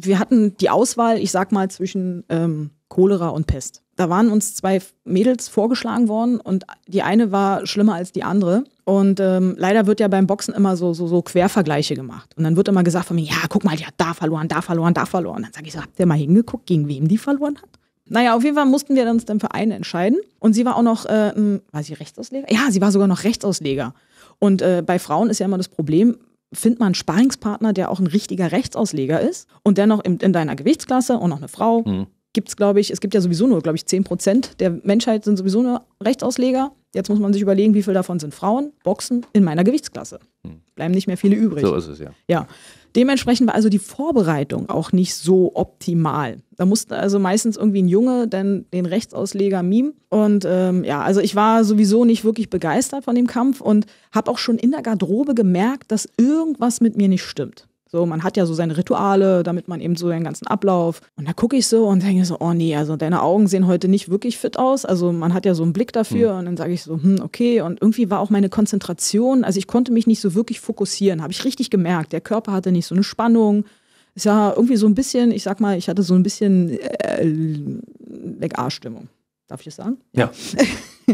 Wir hatten die Auswahl, ich sag mal, zwischen ähm, Cholera und Pest. Da waren uns zwei Mädels vorgeschlagen worden und die eine war schlimmer als die andere. Und ähm, leider wird ja beim Boxen immer so, so, so Quervergleiche gemacht. Und dann wird immer gesagt von mir, ja, guck mal, die hat da verloren, da verloren, da verloren. dann sage ich so, habt ihr mal hingeguckt, gegen wem die verloren hat? Naja, auf jeden Fall mussten wir uns dann für einen entscheiden. Und sie war auch noch, äh, war sie Rechtsausleger? Ja, sie war sogar noch Rechtsausleger. Und äh, bei Frauen ist ja immer das Problem, findet man einen Sparingspartner, der auch ein richtiger Rechtsausleger ist und dennoch in, in deiner Gewichtsklasse und noch eine Frau. Mhm. Gibt es, glaube ich, es gibt ja sowieso nur, glaube ich, 10 Prozent der Menschheit sind sowieso nur Rechtsausleger. Jetzt muss man sich überlegen, wie viel davon sind Frauen, Boxen in meiner Gewichtsklasse. Hm. Bleiben nicht mehr viele übrig. So ist es ja. Ja. Dementsprechend war also die Vorbereitung auch nicht so optimal. Da musste also meistens irgendwie ein Junge dann den Rechtsausleger mimen. Und ähm, ja, also ich war sowieso nicht wirklich begeistert von dem Kampf und habe auch schon in der Garderobe gemerkt, dass irgendwas mit mir nicht stimmt. So, man hat ja so seine Rituale, damit man eben so den ganzen Ablauf. Und da gucke ich so und denke so, oh nee, also deine Augen sehen heute nicht wirklich fit aus. Also man hat ja so einen Blick dafür mhm. und dann sage ich so, hm, okay. Und irgendwie war auch meine Konzentration, also ich konnte mich nicht so wirklich fokussieren, habe ich richtig gemerkt. Der Körper hatte nicht so eine Spannung. Ist ja irgendwie so ein bisschen, ich sag mal, ich hatte so ein bisschen äh, Leg-A-Stimmung. Darf ich es sagen? Ja.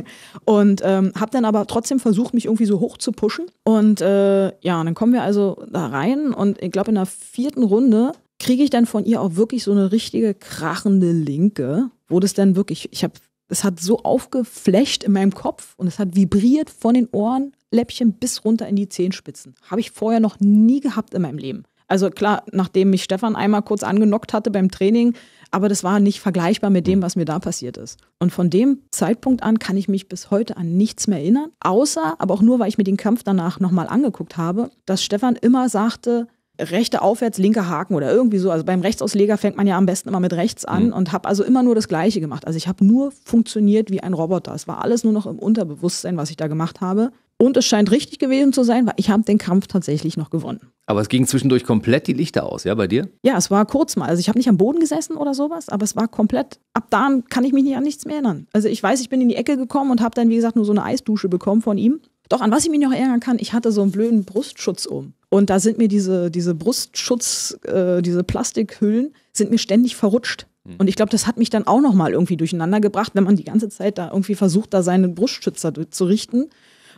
und ähm, habe dann aber trotzdem versucht, mich irgendwie so hoch zu pushen. Und äh, ja, und dann kommen wir also da rein und ich glaube, in der vierten Runde kriege ich dann von ihr auch wirklich so eine richtige krachende Linke, wo das dann wirklich, ich habe, es hat so aufgeflecht in meinem Kopf und es hat vibriert von den Ohren, Läppchen bis runter in die Zehenspitzen. Habe ich vorher noch nie gehabt in meinem Leben. Also klar, nachdem mich Stefan einmal kurz angenockt hatte beim Training, aber das war nicht vergleichbar mit dem, mhm. was mir da passiert ist. Und von dem Zeitpunkt an kann ich mich bis heute an nichts mehr erinnern, außer, aber auch nur, weil ich mir den Kampf danach nochmal angeguckt habe, dass Stefan immer sagte, rechte aufwärts, linke Haken oder irgendwie so. Also beim Rechtsausleger fängt man ja am besten immer mit rechts an mhm. und habe also immer nur das Gleiche gemacht. Also ich habe nur funktioniert wie ein Roboter. Es war alles nur noch im Unterbewusstsein, was ich da gemacht habe. Und es scheint richtig gewesen zu sein, weil ich habe den Kampf tatsächlich noch gewonnen. Aber es ging zwischendurch komplett die Lichter aus, ja, bei dir? Ja, es war kurz mal. Also ich habe nicht am Boden gesessen oder sowas, aber es war komplett, ab da kann ich mich nicht an nichts mehr erinnern. Also ich weiß, ich bin in die Ecke gekommen und habe dann, wie gesagt, nur so eine Eisdusche bekommen von ihm. Doch, an was ich mich noch erinnern kann, ich hatte so einen blöden Brustschutz um. Und da sind mir diese, diese Brustschutz, äh, diese Plastikhüllen, sind mir ständig verrutscht. Hm. Und ich glaube, das hat mich dann auch nochmal irgendwie durcheinander gebracht, wenn man die ganze Zeit da irgendwie versucht, da seinen Brustschützer zu richten.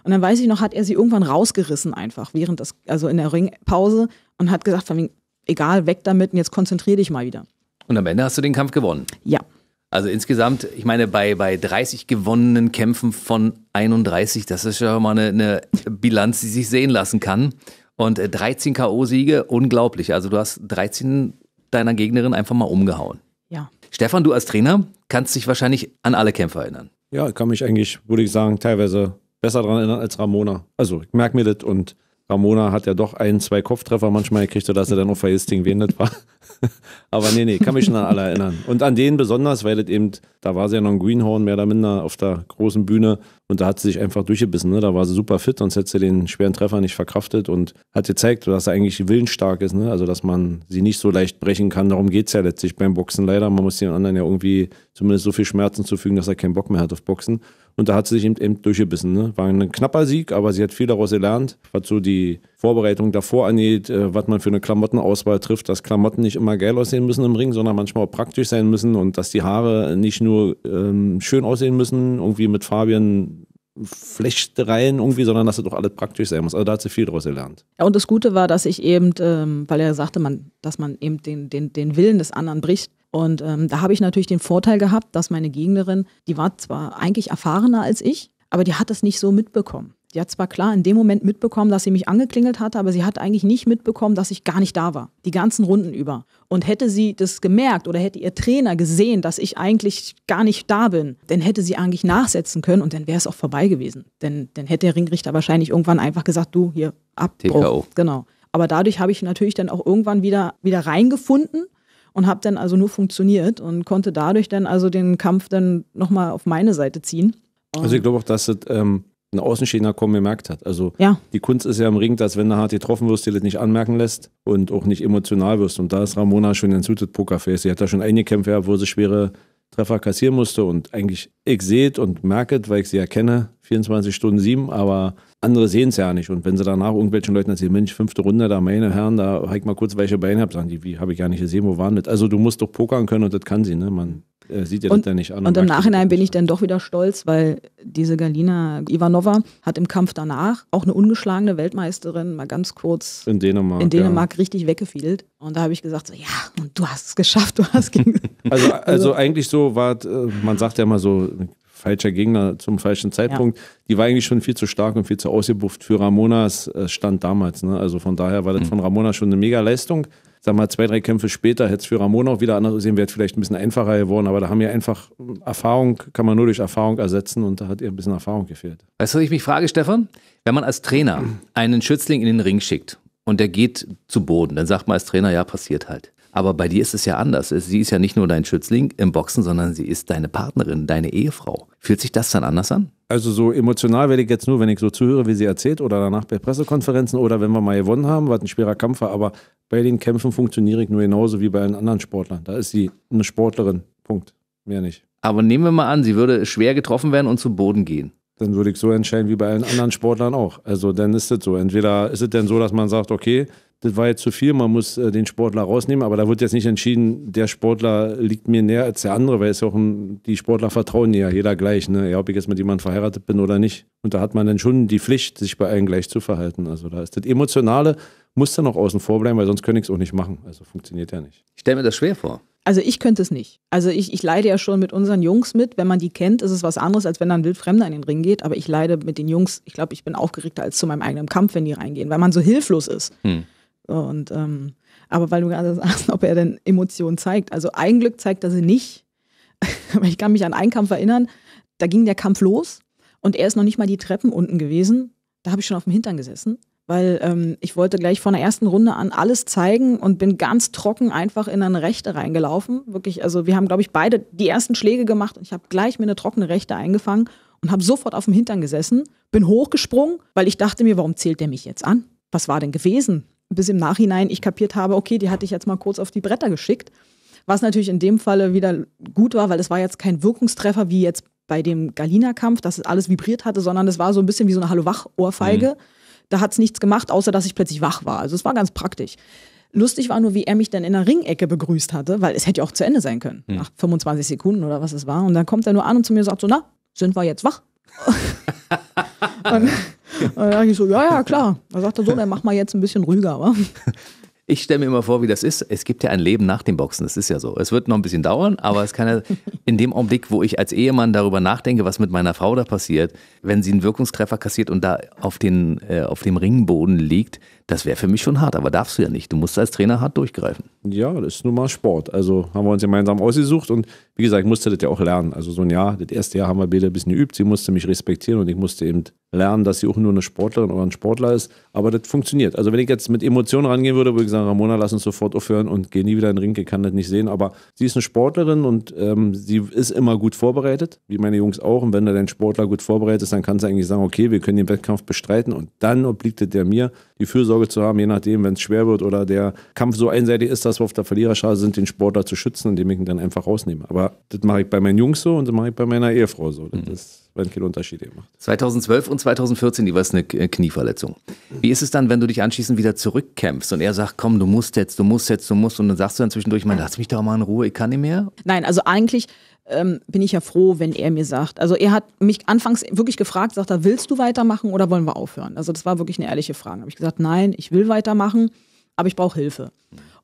Und dann weiß ich noch, hat er sie irgendwann rausgerissen einfach, während das, also in der Ringpause und hat gesagt, von wegen, egal, weg damit und jetzt konzentrier dich mal wieder. Und am Ende hast du den Kampf gewonnen. Ja. Also insgesamt, ich meine, bei, bei 30 gewonnenen Kämpfen von 31, das ist ja mal eine, eine Bilanz, die sich sehen lassen kann. Und 13 äh, K.O.-Siege, unglaublich. Also du hast 13 deiner Gegnerin einfach mal umgehauen. Ja. Stefan, du als Trainer kannst dich wahrscheinlich an alle Kämpfer erinnern. Ja, ich kann mich eigentlich, würde ich sagen, teilweise besser daran erinnern als Ramona. Also, ich merke mir das und Ramona hat ja doch ein, zwei Kopftreffer manchmal gekriegt, dass er dann auch vergisst, wen das war. Aber nee, nee, kann mich schon an alle erinnern. Und an den besonders, weil das eben, da war sie ja noch ein Greenhorn, mehr oder minder, auf der großen Bühne. Und da hat sie sich einfach durchgebissen. Ne? Da war sie super fit, sonst hätte sie den schweren Treffer nicht verkraftet und hat gezeigt, dass sie eigentlich willensstark ist. Ne? Also, dass man sie nicht so leicht brechen kann. Darum geht es ja letztlich beim Boxen leider. Man muss den anderen ja irgendwie zumindest so viel Schmerzen zufügen, dass er keinen Bock mehr hat auf Boxen. Und da hat sie sich eben, eben durchgebissen. Ne? War ein knapper Sieg, aber sie hat viel daraus gelernt, Hat so die Vorbereitung davor angeht, äh, was man für eine Klamottenauswahl trifft, dass Klamotten nicht immer geil aussehen müssen im Ring, sondern manchmal auch praktisch sein müssen und dass die Haare nicht nur ähm, schön aussehen müssen, irgendwie mit Fabian Flechtereien irgendwie, sondern dass es doch alles praktisch sein muss. Also da hat sie viel draus gelernt. Ja, und das Gute war, dass ich eben, ähm, weil er sagte, man, dass man eben den, den, den Willen des anderen bricht. Und ähm, da habe ich natürlich den Vorteil gehabt, dass meine Gegnerin, die war zwar eigentlich erfahrener als ich, aber die hat das nicht so mitbekommen. Die hat zwar klar in dem Moment mitbekommen, dass sie mich angeklingelt hatte, aber sie hat eigentlich nicht mitbekommen, dass ich gar nicht da war, die ganzen Runden über. Und hätte sie das gemerkt oder hätte ihr Trainer gesehen, dass ich eigentlich gar nicht da bin, dann hätte sie eigentlich nachsetzen können und dann wäre es auch vorbei gewesen. Denn dann hätte der Ringrichter wahrscheinlich irgendwann einfach gesagt, du hier ab. TKO. Genau. Aber dadurch habe ich natürlich dann auch irgendwann wieder, wieder reingefunden und habe dann also nur funktioniert und konnte dadurch dann also den Kampf dann nochmal auf meine Seite ziehen. Und also ich glaube auch, dass es ähm, ein Außenstehender kaum bemerkt hat. Also ja. die Kunst ist ja im Ring, dass wenn du hart getroffen wirst, dir das nicht anmerken lässt und auch nicht emotional wirst. Und da ist Ramona schon ein suited Pokerface. Sie hat da schon einige Kämpfe gehabt, wo sie schwere Treffer kassieren musste und eigentlich ich sehe und merke, es, weil ich sie erkenne, 24 Stunden sieben, aber andere sehen es ja nicht. Und wenn sie danach irgendwelchen Leuten erzählen, Mensch, fünfte Runde, da meine Herren, da hab ich mal kurz welche Beine hab, sagen die, wie habe ich gar nicht gesehen, wo waren das? Also du musst doch pokern können und das kann sie, ne? Man äh, sieht ihr das dann nicht an. Und, im Nachhinein bin ich dann doch wieder stolz, weil diese Galina Ivanova hat im Kampf danach auch eine ungeschlagene Weltmeisterin mal ganz kurz in Dänemark, in Dänemark ja. richtig weggefiedelt. Und da habe ich gesagt, so, ja, und du hast es geschafft, du hast gegen also, also, also eigentlich so war, äh, man sagt ja immer so, falscher Gegner zum falschen Zeitpunkt. Ja. Die war eigentlich schon viel zu stark und viel zu ausgebufft für Ramonas äh, Stand damals. Ne? Also von daher war das mhm. von Ramona schon eine mega Leistung sag mal, zwei, drei Kämpfe später hätte es für Ramon auch wieder anders gesehen, wäre vielleicht ein bisschen einfacher geworden, aber da haben wir einfach Erfahrung, kann man nur durch Erfahrung ersetzen und da hat ihr ein bisschen Erfahrung gefehlt. Weißt du, was ich mich frage, Stefan? Wenn man als Trainer einen Schützling in den Ring schickt und der geht zu Boden, dann sagt man als Trainer, ja, passiert halt. Aber bei dir ist es ja anders. Sie ist ja nicht nur dein Schützling im Boxen, sondern sie ist deine Partnerin, deine Ehefrau. Fühlt sich das dann anders an? Also so emotional werde ich jetzt nur, wenn ich so zuhöre, wie sie erzählt oder danach bei Pressekonferenzen oder wenn wir mal gewonnen haben, was ein schwerer Kampf war. Aber bei den Kämpfen funktioniere ich nur genauso wie bei allen anderen Sportlern. Da ist sie eine Sportlerin. Punkt. Mehr nicht. Aber nehmen wir mal an, sie würde schwer getroffen werden und zu Boden gehen dann würde ich so entscheiden wie bei allen anderen Sportlern auch. Also dann ist es so. Entweder ist es dann so, dass man sagt, okay, das war jetzt zu viel, man muss äh, den Sportler rausnehmen, aber da wird jetzt nicht entschieden, der Sportler liegt mir näher als der andere, weil es auch ein, die Sportler vertrauen ja jeder gleich, ne? ja, ob ich jetzt mit jemandem verheiratet bin oder nicht. Und da hat man dann schon die Pflicht, sich bei allen gleich zu verhalten. Also da ist das Emotionale, muss dann auch außen vor bleiben, weil sonst könnte ich es auch nicht machen. Also funktioniert ja nicht. Ich stelle mir das schwer vor. Also ich könnte es nicht. Also ich, ich leide ja schon mit unseren Jungs mit. Wenn man die kennt, ist es was anderes, als wenn dann ein Wildfremder in den Ring geht. Aber ich leide mit den Jungs, ich glaube, ich bin aufgeregter als zu meinem eigenen Kampf, wenn die reingehen, weil man so hilflos ist. Hm. Und ähm, aber weil du gerade sagst, ob er denn Emotionen zeigt. Also ein Glück zeigt er sie nicht. Aber ich kann mich an einen Kampf erinnern, da ging der Kampf los und er ist noch nicht mal die Treppen unten gewesen. Da habe ich schon auf dem Hintern gesessen, weil ähm, ich wollte gleich von der ersten Runde an alles zeigen und bin ganz trocken einfach in eine Rechte reingelaufen. Wirklich, also wir haben, glaube ich, beide die ersten Schläge gemacht und ich habe gleich mir eine trockene Rechte eingefangen und habe sofort auf dem Hintern gesessen, bin hochgesprungen, weil ich dachte mir, warum zählt der mich jetzt an? Was war denn gewesen? bis im Nachhinein ich kapiert habe, okay, die hatte ich jetzt mal kurz auf die Bretter geschickt. Was natürlich in dem Falle wieder gut war, weil es war jetzt kein Wirkungstreffer wie jetzt bei dem Galina-Kampf, dass es alles vibriert hatte, sondern es war so ein bisschen wie so eine Hallo-Wach-Ohrfeige. Mhm. Da hat es nichts gemacht, außer dass ich plötzlich wach war. Also es war ganz praktisch. Lustig war nur, wie er mich dann in der Ringecke begrüßt hatte, weil es hätte ja auch zu Ende sein können, mhm. nach 25 Sekunden oder was es war. Und dann kommt er nur an und zu mir sagt so, na, sind wir jetzt wach? und Und dann ich so, ja, ja, klar. Dann sagt er so, dann mach mal jetzt ein bisschen ruhiger. Aber. Ich stelle mir immer vor, wie das ist. Es gibt ja ein Leben nach dem Boxen. Das ist ja so. Es wird noch ein bisschen dauern, aber es kann ja in dem Augenblick, wo ich als Ehemann darüber nachdenke, was mit meiner Frau da passiert, wenn sie einen Wirkungstreffer kassiert und da auf, den, äh, auf dem Ringboden liegt, das wäre für mich schon hart, aber darfst du ja nicht. Du musst als Trainer hart durchgreifen. Ja, das ist nun mal Sport. Also haben wir uns gemeinsam ausgesucht und wie gesagt, ich musste das ja auch lernen. Also so ein Jahr, das erste Jahr haben wir beide ein bisschen geübt. Sie musste mich respektieren und ich musste eben lernen, dass sie auch nur eine Sportlerin oder ein Sportler ist. Aber das funktioniert. Also wenn ich jetzt mit Emotionen rangehen würde, würde ich sagen, Ramona, lass uns sofort aufhören und geh nie wieder in den Ring, ich kann das nicht sehen. Aber sie ist eine Sportlerin und ähm, sie ist immer gut vorbereitet, wie meine Jungs auch. Und wenn du deinen Sportler gut vorbereitet ist, dann kannst du eigentlich sagen, okay, wir können den Wettkampf bestreiten und dann obliegt es der mir, die Fürsorge Sorge zu haben, je nachdem, wenn es schwer wird oder der Kampf so einseitig ist, dass wir auf der Verliererschale sind, den Sportler zu schützen, indem ich ihn dann einfach rausnehme. Aber das mache ich bei meinen Jungs so und das mache ich bei meiner Ehefrau so. Das mhm. ist wenn kein Unterschied macht. 2012 und 2014 jeweils eine äh, Knieverletzung. Wie ist es dann, wenn du dich anschließend wieder zurückkämpfst und er sagt, komm, du musst jetzt, du musst jetzt, du musst und dann sagst du dann zwischendurch, man lass mich doch mal in Ruhe, ich kann nicht mehr? Nein, also eigentlich ähm, bin ich ja froh, wenn er mir sagt. Also er hat mich anfangs wirklich gefragt, sagt er, willst du weitermachen oder wollen wir aufhören? Also das war wirklich eine ehrliche Frage. Habe ich gesagt, nein, ich will weitermachen, aber ich brauche Hilfe.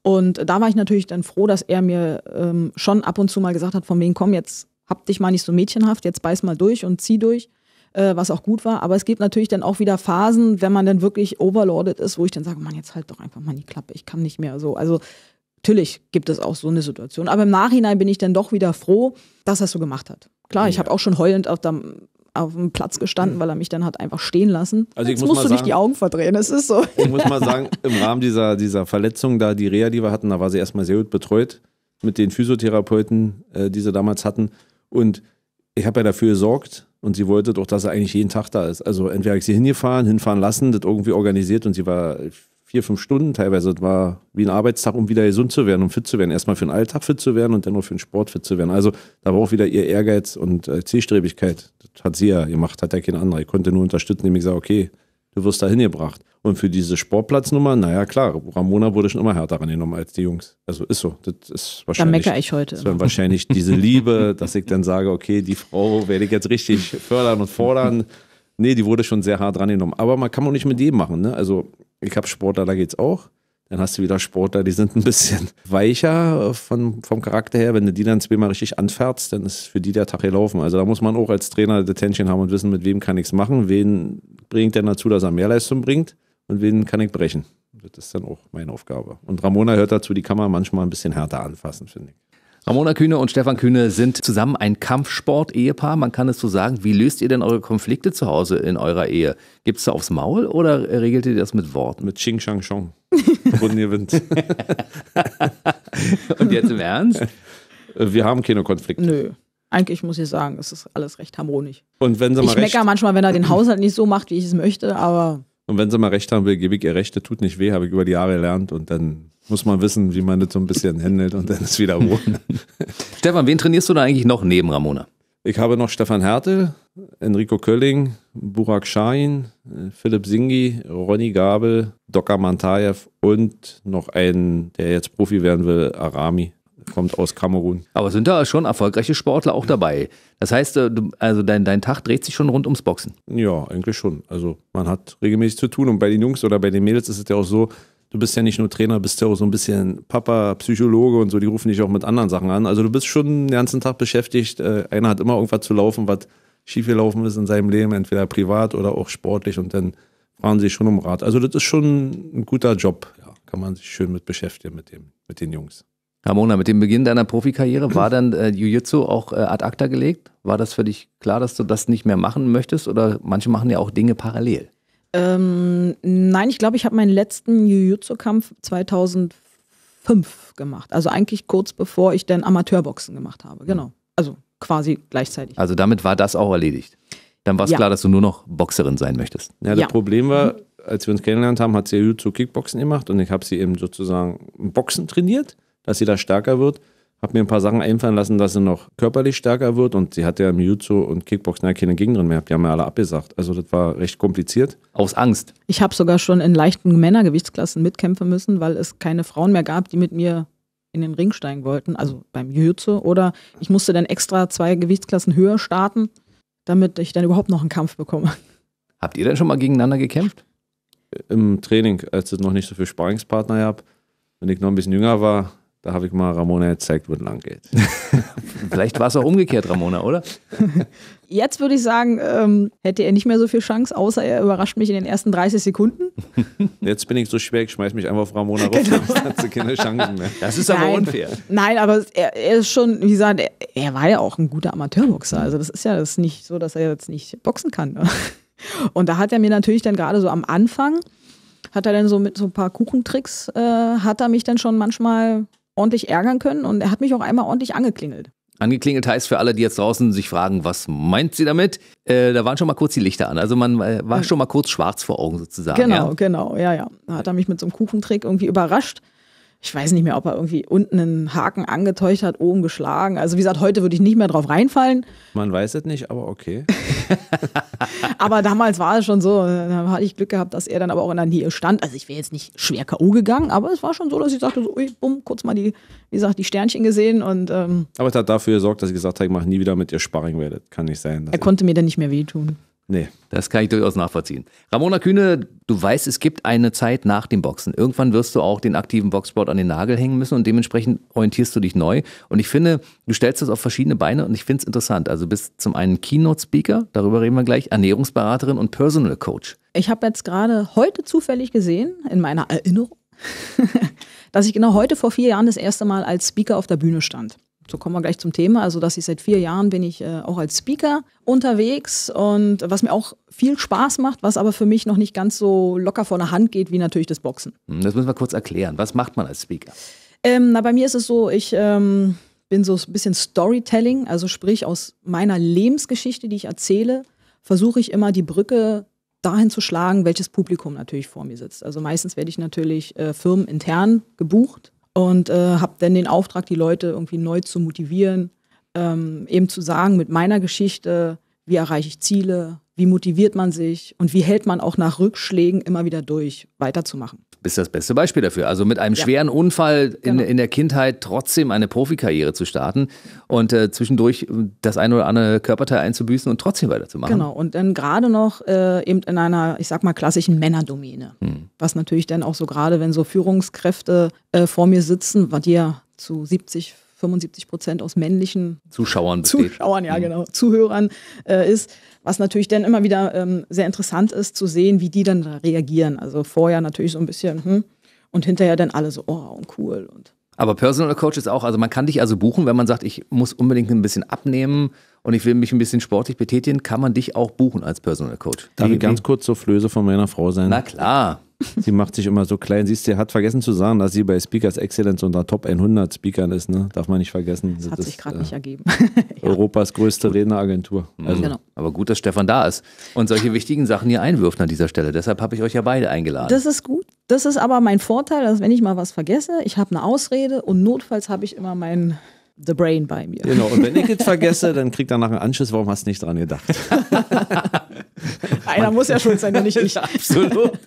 Und da war ich natürlich dann froh, dass er mir ähm, schon ab und zu mal gesagt hat, von wegen komm jetzt, hab dich mal nicht so mädchenhaft, jetzt beiß mal durch und zieh durch äh, was auch gut war. Aber es gibt natürlich dann auch wieder Phasen, wenn man dann wirklich overloaded ist, wo ich dann sage, Mann, jetzt halt doch einfach mal die Klappe, ich kann nicht mehr so. Also natürlich gibt es auch so eine Situation. Aber im Nachhinein bin ich dann doch wieder froh, dass er es so gemacht hat. Klar, ja. ich habe auch schon heulend auf dem, auf dem Platz gestanden, weil er mich dann hat einfach stehen lassen. Also ich Jetzt muss musst mal du sagen, nicht die Augen verdrehen, es ist so. Ich muss mal sagen, im Rahmen dieser, dieser Verletzung da, die Reha, die wir hatten, da war sie erstmal sehr gut betreut mit den Physiotherapeuten, äh, die sie damals hatten. Und ich habe ja dafür gesorgt und sie wollte doch, dass er eigentlich jeden Tag da ist. Also entweder habe ich sie hingefahren, hinfahren lassen, das irgendwie organisiert und sie war, vier, fünf Stunden teilweise. Das war wie ein Arbeitstag, um wieder gesund zu werden, um fit zu werden. Erstmal für den Alltag fit zu werden und dann nur für den Sport fit zu werden. Also da war auch wieder ihr Ehrgeiz und äh, Zielstrebigkeit. Das hat sie ja gemacht, hat ja kein anderer. Ich konnte nur unterstützen, indem ich sage, okay, du wirst da hingebracht. Und für diese Sportplatznummer, naja klar, Ramona wurde schon immer härter angenommen als die Jungs. Also ist so. Das ist wahrscheinlich. Da meckere ich heute. Das wahrscheinlich diese Liebe, dass ich dann sage, okay, die Frau werde ich jetzt richtig fördern und fordern. Nee, die wurde schon sehr hart rangenommen. Aber man kann auch nicht mit jedem machen. Ne? Also ich habe Sportler, da geht es auch. Dann hast du wieder Sportler, die sind ein bisschen weicher von, vom Charakter her. Wenn du die dann zweimal richtig anfährst, dann ist für die der Tag gelaufen. Also da muss man auch als Trainer Detention haben und wissen, mit wem kann ich es machen, wen bringt denn dazu, dass er mehr Leistung bringt und wen kann ich brechen. Das ist dann auch meine Aufgabe. Und Ramona hört dazu, die kann man manchmal ein bisschen härter anfassen, finde ich. Ramona Kühne und Stefan Kühne sind zusammen ein Kampfsport-Ehepaar. Man kann es so sagen. Wie löst ihr denn eure Konflikte zu Hause in eurer Ehe? Gibt es da aufs Maul oder regelt ihr das mit Worten? Mit Ching Chang Chong. Rundenwind. und jetzt im Ernst? Äh, wir haben keine Konflikte. Nö. Eigentlich muss ich sagen, es ist alles recht harmonisch. Und wenn sie mal ich recht... meckere manchmal, wenn er den Haushalt nicht so macht, wie ich es möchte, aber. Und wenn sie mal recht haben will, gebe ich ihr recht, das tut nicht weh, habe ich über die Jahre gelernt und dann muss man wissen, wie man das so ein bisschen händelt und dann ist wieder ruhig. Stefan, wen trainierst du da eigentlich noch neben Ramona? Ich habe noch Stefan Hertel, Enrico Kölling, Burak Shahin, Philipp Singi, Ronny Gabel, Doka Mantayev und noch einen, der jetzt Profi werden will, Arami. Kommt aus Kamerun. Aber sind da schon erfolgreiche Sportler auch dabei? Das heißt, äh, also dein, dein Tag dreht sich schon rund ums Boxen. Ja, eigentlich schon. Also man hat regelmäßig zu tun. Und bei den Jungs oder bei den Mädels ist es ja auch so, du bist ja nicht nur Trainer, bist ja auch so ein bisschen Papa, Psychologe und so, die rufen dich auch mit anderen Sachen an. Also du bist schon den ganzen Tag beschäftigt. Äh, einer hat immer irgendwas zu laufen, was schief gelaufen ist in seinem Leben, entweder privat oder auch sportlich und dann fragen sie schon um Rat. Also das ist schon ein guter Job, ja, kann man sich schön mit beschäftigen mit, dem, mit den Jungs. Ramona, mit dem Beginn deiner Profikarriere war dann äh, Jiu-Jitsu auch äh, ad acta gelegt? War das für dich klar, dass du das nicht mehr machen möchtest? Oder manche machen ja auch Dinge parallel? Ähm, nein, ich glaube, ich habe meinen letzten Jiu-Jitsu-Kampf 2005 gemacht. Also eigentlich kurz bevor ich dann Amateurboxen gemacht habe. Mhm. Genau. Also quasi gleichzeitig. Also damit war das auch erledigt. Dann war es ja. klar, dass du nur noch Boxerin sein möchtest. Ja, das ja. Problem war, mhm. als wir uns kennengelernt haben, hat sie Jiu-Jitsu Kickboxen gemacht und ich habe sie eben sozusagen Boxen trainiert, dass sie da stärker wird habe mir ein paar Sachen einfallen lassen, dass sie noch körperlich stärker wird. Und sie hat ja im Jutsu und Kickboxen ja keine Gegnerin mehr. Die haben ja alle abgesagt. Also das war recht kompliziert. Aus Angst. Ich habe sogar schon in leichten Männergewichtsklassen mitkämpfen müssen, weil es keine Frauen mehr gab, die mit mir in den Ring steigen wollten. Also beim Jutsu. Oder ich musste dann extra zwei Gewichtsklassen höher starten, damit ich dann überhaupt noch einen Kampf bekomme. Habt ihr denn schon mal gegeneinander gekämpft? Im Training, als es noch nicht so viel Sparingspartner gab. Wenn ich noch ein bisschen jünger war, da habe ich mal Ramona gezeigt, wo es lang geht. Vielleicht war es auch umgekehrt, Ramona, oder? Jetzt würde ich sagen, ähm, hätte er nicht mehr so viel Chance, außer er überrascht mich in den ersten 30 Sekunden. Jetzt bin ich so schwer, ich schmeiß mich einfach auf Ramona rauf, genau. keine Chancen mehr. Das ist Nein. aber unfair. Nein, aber er, er ist schon, wie gesagt, er, er, war ja auch ein guter Amateurboxer. Also das ist ja das ist nicht so, dass er jetzt nicht boxen kann. Ne? Und da hat er mir natürlich dann gerade so am Anfang, hat er dann so mit so ein paar Kuchentricks, äh, hat er mich dann schon manchmal ordentlich ärgern können und er hat mich auch einmal ordentlich angeklingelt. Angeklingelt heißt für alle, die jetzt draußen sich fragen, was meint sie damit? Äh, da waren schon mal kurz die Lichter an. Also man äh, war schon mal kurz schwarz vor Augen sozusagen. Genau, ja? genau, ja, ja. Da hat er mich mit so einem Kuchentrick irgendwie überrascht ich weiß nicht mehr, ob er irgendwie unten einen Haken angetäuscht hat, oben geschlagen. Also wie gesagt, heute würde ich nicht mehr drauf reinfallen. Man weiß es nicht, aber okay. aber damals war es schon so, äh, da hatte ich Glück gehabt, dass er dann aber auch in der Nähe stand. Also ich wäre jetzt nicht schwer K.O. gegangen, aber es war schon so, dass ich dachte, so, ui, bumm, kurz mal die, wie gesagt, die Sternchen gesehen. Und, ähm, aber es hat dafür gesorgt, dass ich gesagt habe, ich mache nie wieder mit ihr Sparring, werdet. das kann nicht sein. Er konnte mir dann nicht mehr wehtun. Nee. Das kann ich durchaus nachvollziehen. Ramona Kühne, du weißt, es gibt eine Zeit nach dem Boxen. Irgendwann wirst du auch den aktiven Boxsport an den Nagel hängen müssen und dementsprechend orientierst du dich neu. Und ich finde, du stellst das auf verschiedene Beine und ich finde es interessant. Also du bist zum einen Keynote-Speaker, darüber reden wir gleich, Ernährungsberaterin und Personal Coach. Ich habe jetzt gerade heute zufällig gesehen, in meiner Erinnerung, dass ich genau heute vor vier Jahren das erste Mal als Speaker auf der Bühne stand so kommen wir gleich zum Thema, also dass ich seit vier Jahren bin ich äh, auch als Speaker unterwegs und was mir auch viel Spaß macht, was aber für mich noch nicht ganz so locker vor der Hand geht wie natürlich das Boxen. Hm, das müssen wir kurz erklären. Was macht man als Speaker? Ähm, na, bei mir ist es so, ich ähm, bin so ein bisschen Storytelling, also sprich aus meiner Lebensgeschichte, die ich erzähle, versuche ich immer die Brücke dahin zu schlagen, welches Publikum natürlich vor mir sitzt. Also meistens werde ich natürlich äh, firmenintern gebucht und äh, habe dann den Auftrag, die Leute irgendwie neu zu motivieren, ähm, eben zu sagen, mit meiner Geschichte, wie erreiche ich Ziele, wie motiviert man sich und wie hält man auch nach Rückschlägen immer wieder durch, weiterzumachen bist das beste Beispiel dafür. Also mit einem ja. schweren Unfall in, genau. in der Kindheit trotzdem eine Profikarriere zu starten und äh, zwischendurch äh, das eine oder andere Körperteil einzubüßen und trotzdem weiterzumachen. Genau, und dann gerade noch äh, eben in einer, ich sag mal, klassischen Männerdomäne. Hm. Was natürlich dann auch so gerade, wenn so Führungskräfte äh, vor mir sitzen, was dir zu 70, 75 Prozent aus männlichen Zuschauern besteht. Zuschauern, ja mhm. genau, Zuhörern äh, ist, was natürlich dann immer wieder ähm, sehr interessant ist zu sehen, wie die dann reagieren. Also vorher natürlich so ein bisschen hm, und hinterher dann alle so, oh und cool und aber Personal Coach ist auch, also man kann dich also buchen, wenn man sagt, ich muss unbedingt ein bisschen abnehmen und ich will mich ein bisschen sportlich betätigen, kann man dich auch buchen als Personal Coach. Darf ich ganz kurz zur Flöße von meiner Frau sein? Na klar. Sie macht sich immer so klein. Siehst du, hat vergessen zu sagen, dass sie bei Speakers Excellence unter Top 100 Speakern ist. Ne? Darf man nicht vergessen. Das hat sich gerade äh, nicht ergeben. ja. Europas größte Redneragentur. Mhm. Also. Genau. Aber gut, dass Stefan da ist und solche wichtigen Sachen hier einwirft an dieser Stelle. Deshalb habe ich euch ja beide eingeladen. Das ist gut. Das ist aber mein Vorteil, dass wenn ich mal was vergesse, ich habe eine Ausrede und notfalls habe ich immer meinen The Brain bei mir. Genau, und wenn ich es vergesse, dann kriegt er nachher einen Anschluss, warum hast du nicht dran gedacht? Einer muss ja schuld sein, wenn ich nicht ich. Absolut.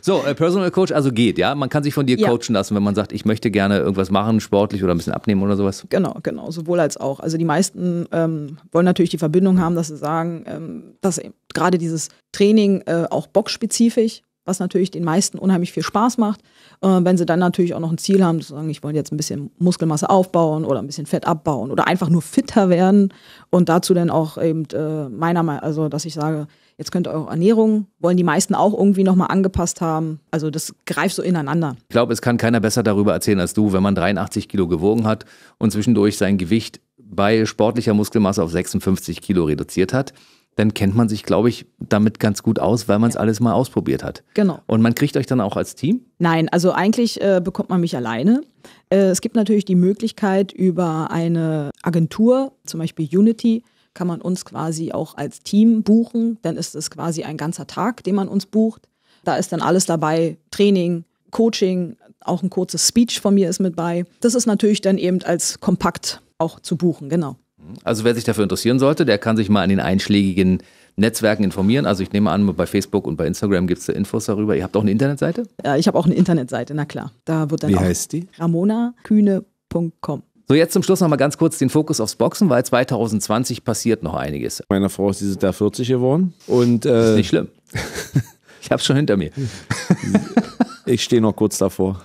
So, äh, Personal Coach also geht, ja? Man kann sich von dir ja. coachen lassen, wenn man sagt, ich möchte gerne irgendwas machen, sportlich oder ein bisschen abnehmen oder sowas. Genau, genau, sowohl als auch. Also die meisten ähm, wollen natürlich die Verbindung haben, dass sie sagen, ähm, dass gerade dieses Training äh, auch boxspezifisch was natürlich den meisten unheimlich viel Spaß macht. Äh, wenn sie dann natürlich auch noch ein Ziel haben, zu sagen, ich wollte jetzt ein bisschen Muskelmasse aufbauen oder ein bisschen Fett abbauen oder einfach nur fitter werden und dazu dann auch eben äh, meiner Meinung, also dass ich sage, jetzt könnt ihr eure Ernährung, wollen die meisten auch irgendwie nochmal angepasst haben. Also das greift so ineinander. Ich glaube, es kann keiner besser darüber erzählen als du, wenn man 83 Kilo gewogen hat und zwischendurch sein Gewicht bei sportlicher Muskelmasse auf 56 Kilo reduziert hat dann kennt man sich, glaube ich, damit ganz gut aus, weil man es ja. alles mal ausprobiert hat. Genau. Und man kriegt euch dann auch als Team? Nein, also eigentlich äh, bekommt man mich alleine. Äh, es gibt natürlich die Möglichkeit über eine Agentur, zum Beispiel Unity, kann man uns quasi auch als Team buchen. Dann ist es quasi ein ganzer Tag, den man uns bucht. Da ist dann alles dabei, Training, Coaching, auch ein kurzes Speech von mir ist mit bei. Das ist natürlich dann eben als kompakt auch zu buchen, genau. Also wer sich dafür interessieren sollte, der kann sich mal an den einschlägigen Netzwerken informieren. Also ich nehme an, bei Facebook und bei Instagram gibt es da Infos darüber. Ihr habt auch eine Internetseite? Ja, ich habe auch eine Internetseite, na klar. Da wird dann Wie heißt die? ramonakühne.com. So, jetzt zum Schluss nochmal ganz kurz den Fokus aufs Boxen, weil 2020 passiert noch einiges. Meine Frau ist dieses Jahr 40 geworden. Und, äh, das ist nicht schlimm. ich habe es schon hinter mir. Ich stehe noch kurz davor.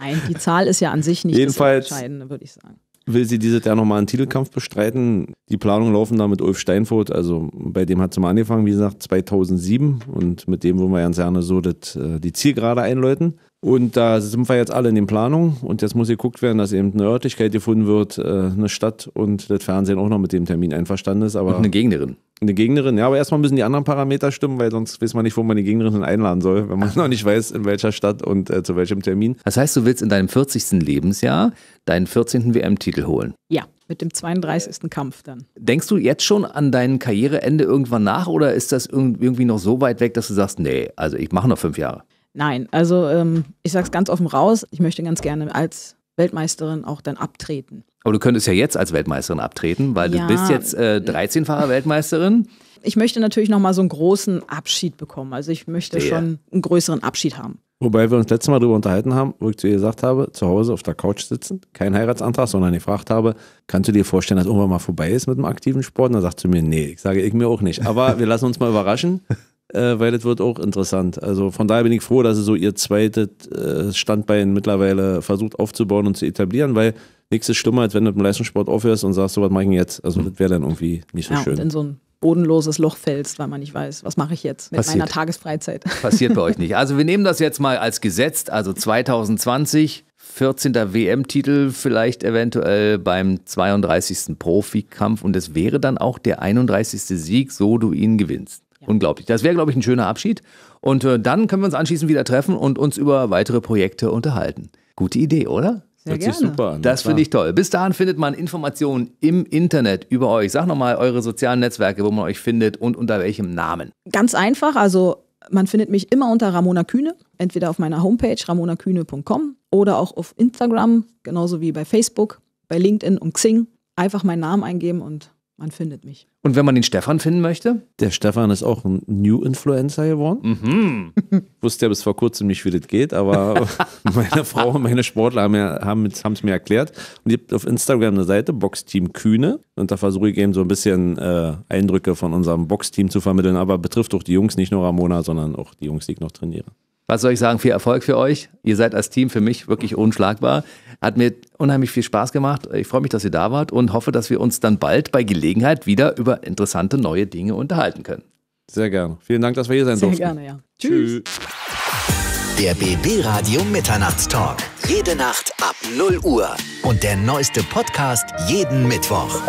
Nein, die Zahl ist ja an sich nicht Jedenfalls, das Entscheidende, würde ich sagen will sie dieses Jahr nochmal einen Titelkampf bestreiten. Die Planungen laufen da mit Ulf Steinfurt, also bei dem hat es mal angefangen, wie gesagt, 2007 und mit dem wollen wir ganz gerne so das, äh, die Zielgerade einläuten. Und da sind wir jetzt alle in den Planungen und jetzt muss geguckt werden, dass eben eine Örtlichkeit gefunden wird, äh, eine Stadt und das Fernsehen auch noch mit dem Termin einverstanden ist. Aber und eine Gegnerin eine Gegnerin. Ja, aber erstmal müssen die anderen Parameter stimmen, weil sonst weiß man nicht, wo man die Gegnerin einladen soll, wenn man noch nicht weiß, in welcher Stadt und äh, zu welchem Termin. Das heißt, du willst in deinem 40. Lebensjahr deinen 14. WM-Titel holen? Ja. Mit dem 32. Kampf dann. Denkst du jetzt schon an dein Karriereende irgendwann nach oder ist das irgendwie noch so weit weg, dass du sagst, nee, also ich mache noch fünf Jahre? Nein, also ähm, ich sage es ganz offen raus, ich möchte ganz gerne als Weltmeisterin auch dann abtreten. Aber du könntest ja jetzt als Weltmeisterin abtreten, weil ja. du bist jetzt äh, 13-fache Weltmeisterin. Ich möchte natürlich nochmal so einen großen Abschied bekommen. Also ich möchte ja. schon einen größeren Abschied haben. Wobei wir uns letztes Mal darüber unterhalten haben, wo ich zu ihr gesagt habe, zu Hause auf der Couch sitzen, kein Heiratsantrag, sondern gefragt habe, kannst du dir vorstellen, dass irgendwann mal vorbei ist mit dem aktiven Sport? Und dann sagst du mir, nee, ich sage ich mir auch nicht. Aber wir lassen uns mal überraschen äh, weil das wird auch interessant. Also von daher bin ich froh, dass sie so ihr zweites äh, Standbein mittlerweile versucht aufzubauen und zu etablieren, weil nichts ist schlimmer, als wenn du mit dem Leistungssport aufhörst und sagst, so was mache ich jetzt? Also das wäre dann irgendwie nicht so ja, schön. Und in so ein bodenloses Loch fällst, weil man nicht weiß, was mache ich jetzt mit Passiert. meiner Tagesfreizeit. Passiert bei euch nicht. Also wir nehmen das jetzt mal als gesetzt, also 2020 14. WM-Titel vielleicht eventuell beim 32. Profikampf und es wäre dann auch der 31. Sieg, so du ihn gewinnst. Unglaublich. Das wäre, glaube ich, ein schöner Abschied. Und äh, dann können wir uns anschließend wieder treffen und uns über weitere Projekte unterhalten. Gute Idee, oder? Sehr Hört gerne. sich super an. Das finde ich toll. Bis dahin findet man Informationen im Internet über euch. Sag nochmal eure sozialen Netzwerke, wo man euch findet und unter welchem Namen. Ganz einfach, also man findet mich immer unter Ramona Kühne, entweder auf meiner Homepage ramonakühne.com oder auch auf Instagram, genauso wie bei Facebook, bei LinkedIn und Xing. Einfach meinen Namen eingeben und man findet mich. Und wenn man den Stefan finden möchte? Der Stefan ist auch ein New Influencer geworden. Mhm. Wusste ja bis vor kurzem nicht, wie das geht, aber meine Frau und meine Sportler haben ja, es haben, mir erklärt. Und ich habe auf Instagram eine Seite, Boxteam Kühne. Und da versuche ich eben so ein bisschen äh, Eindrücke von unserem Boxteam zu vermitteln. Aber betrifft auch die Jungs, nicht nur Ramona, sondern auch die Jungs, die ich noch trainiere. Was soll ich sagen? Viel Erfolg für euch. Ihr seid als Team für mich wirklich unschlagbar. Hat mir unheimlich viel Spaß gemacht. Ich freue mich, dass ihr da wart und hoffe, dass wir uns dann bald bei Gelegenheit wieder über interessante neue Dinge unterhalten können. Sehr gerne. Vielen Dank, dass wir hier sein Sehr durften. Sehr gerne, ja. Tschüss. Der BB Radio Mitternachtstalk. Jede Nacht ab 0 Uhr. Und der neueste Podcast jeden Mittwoch.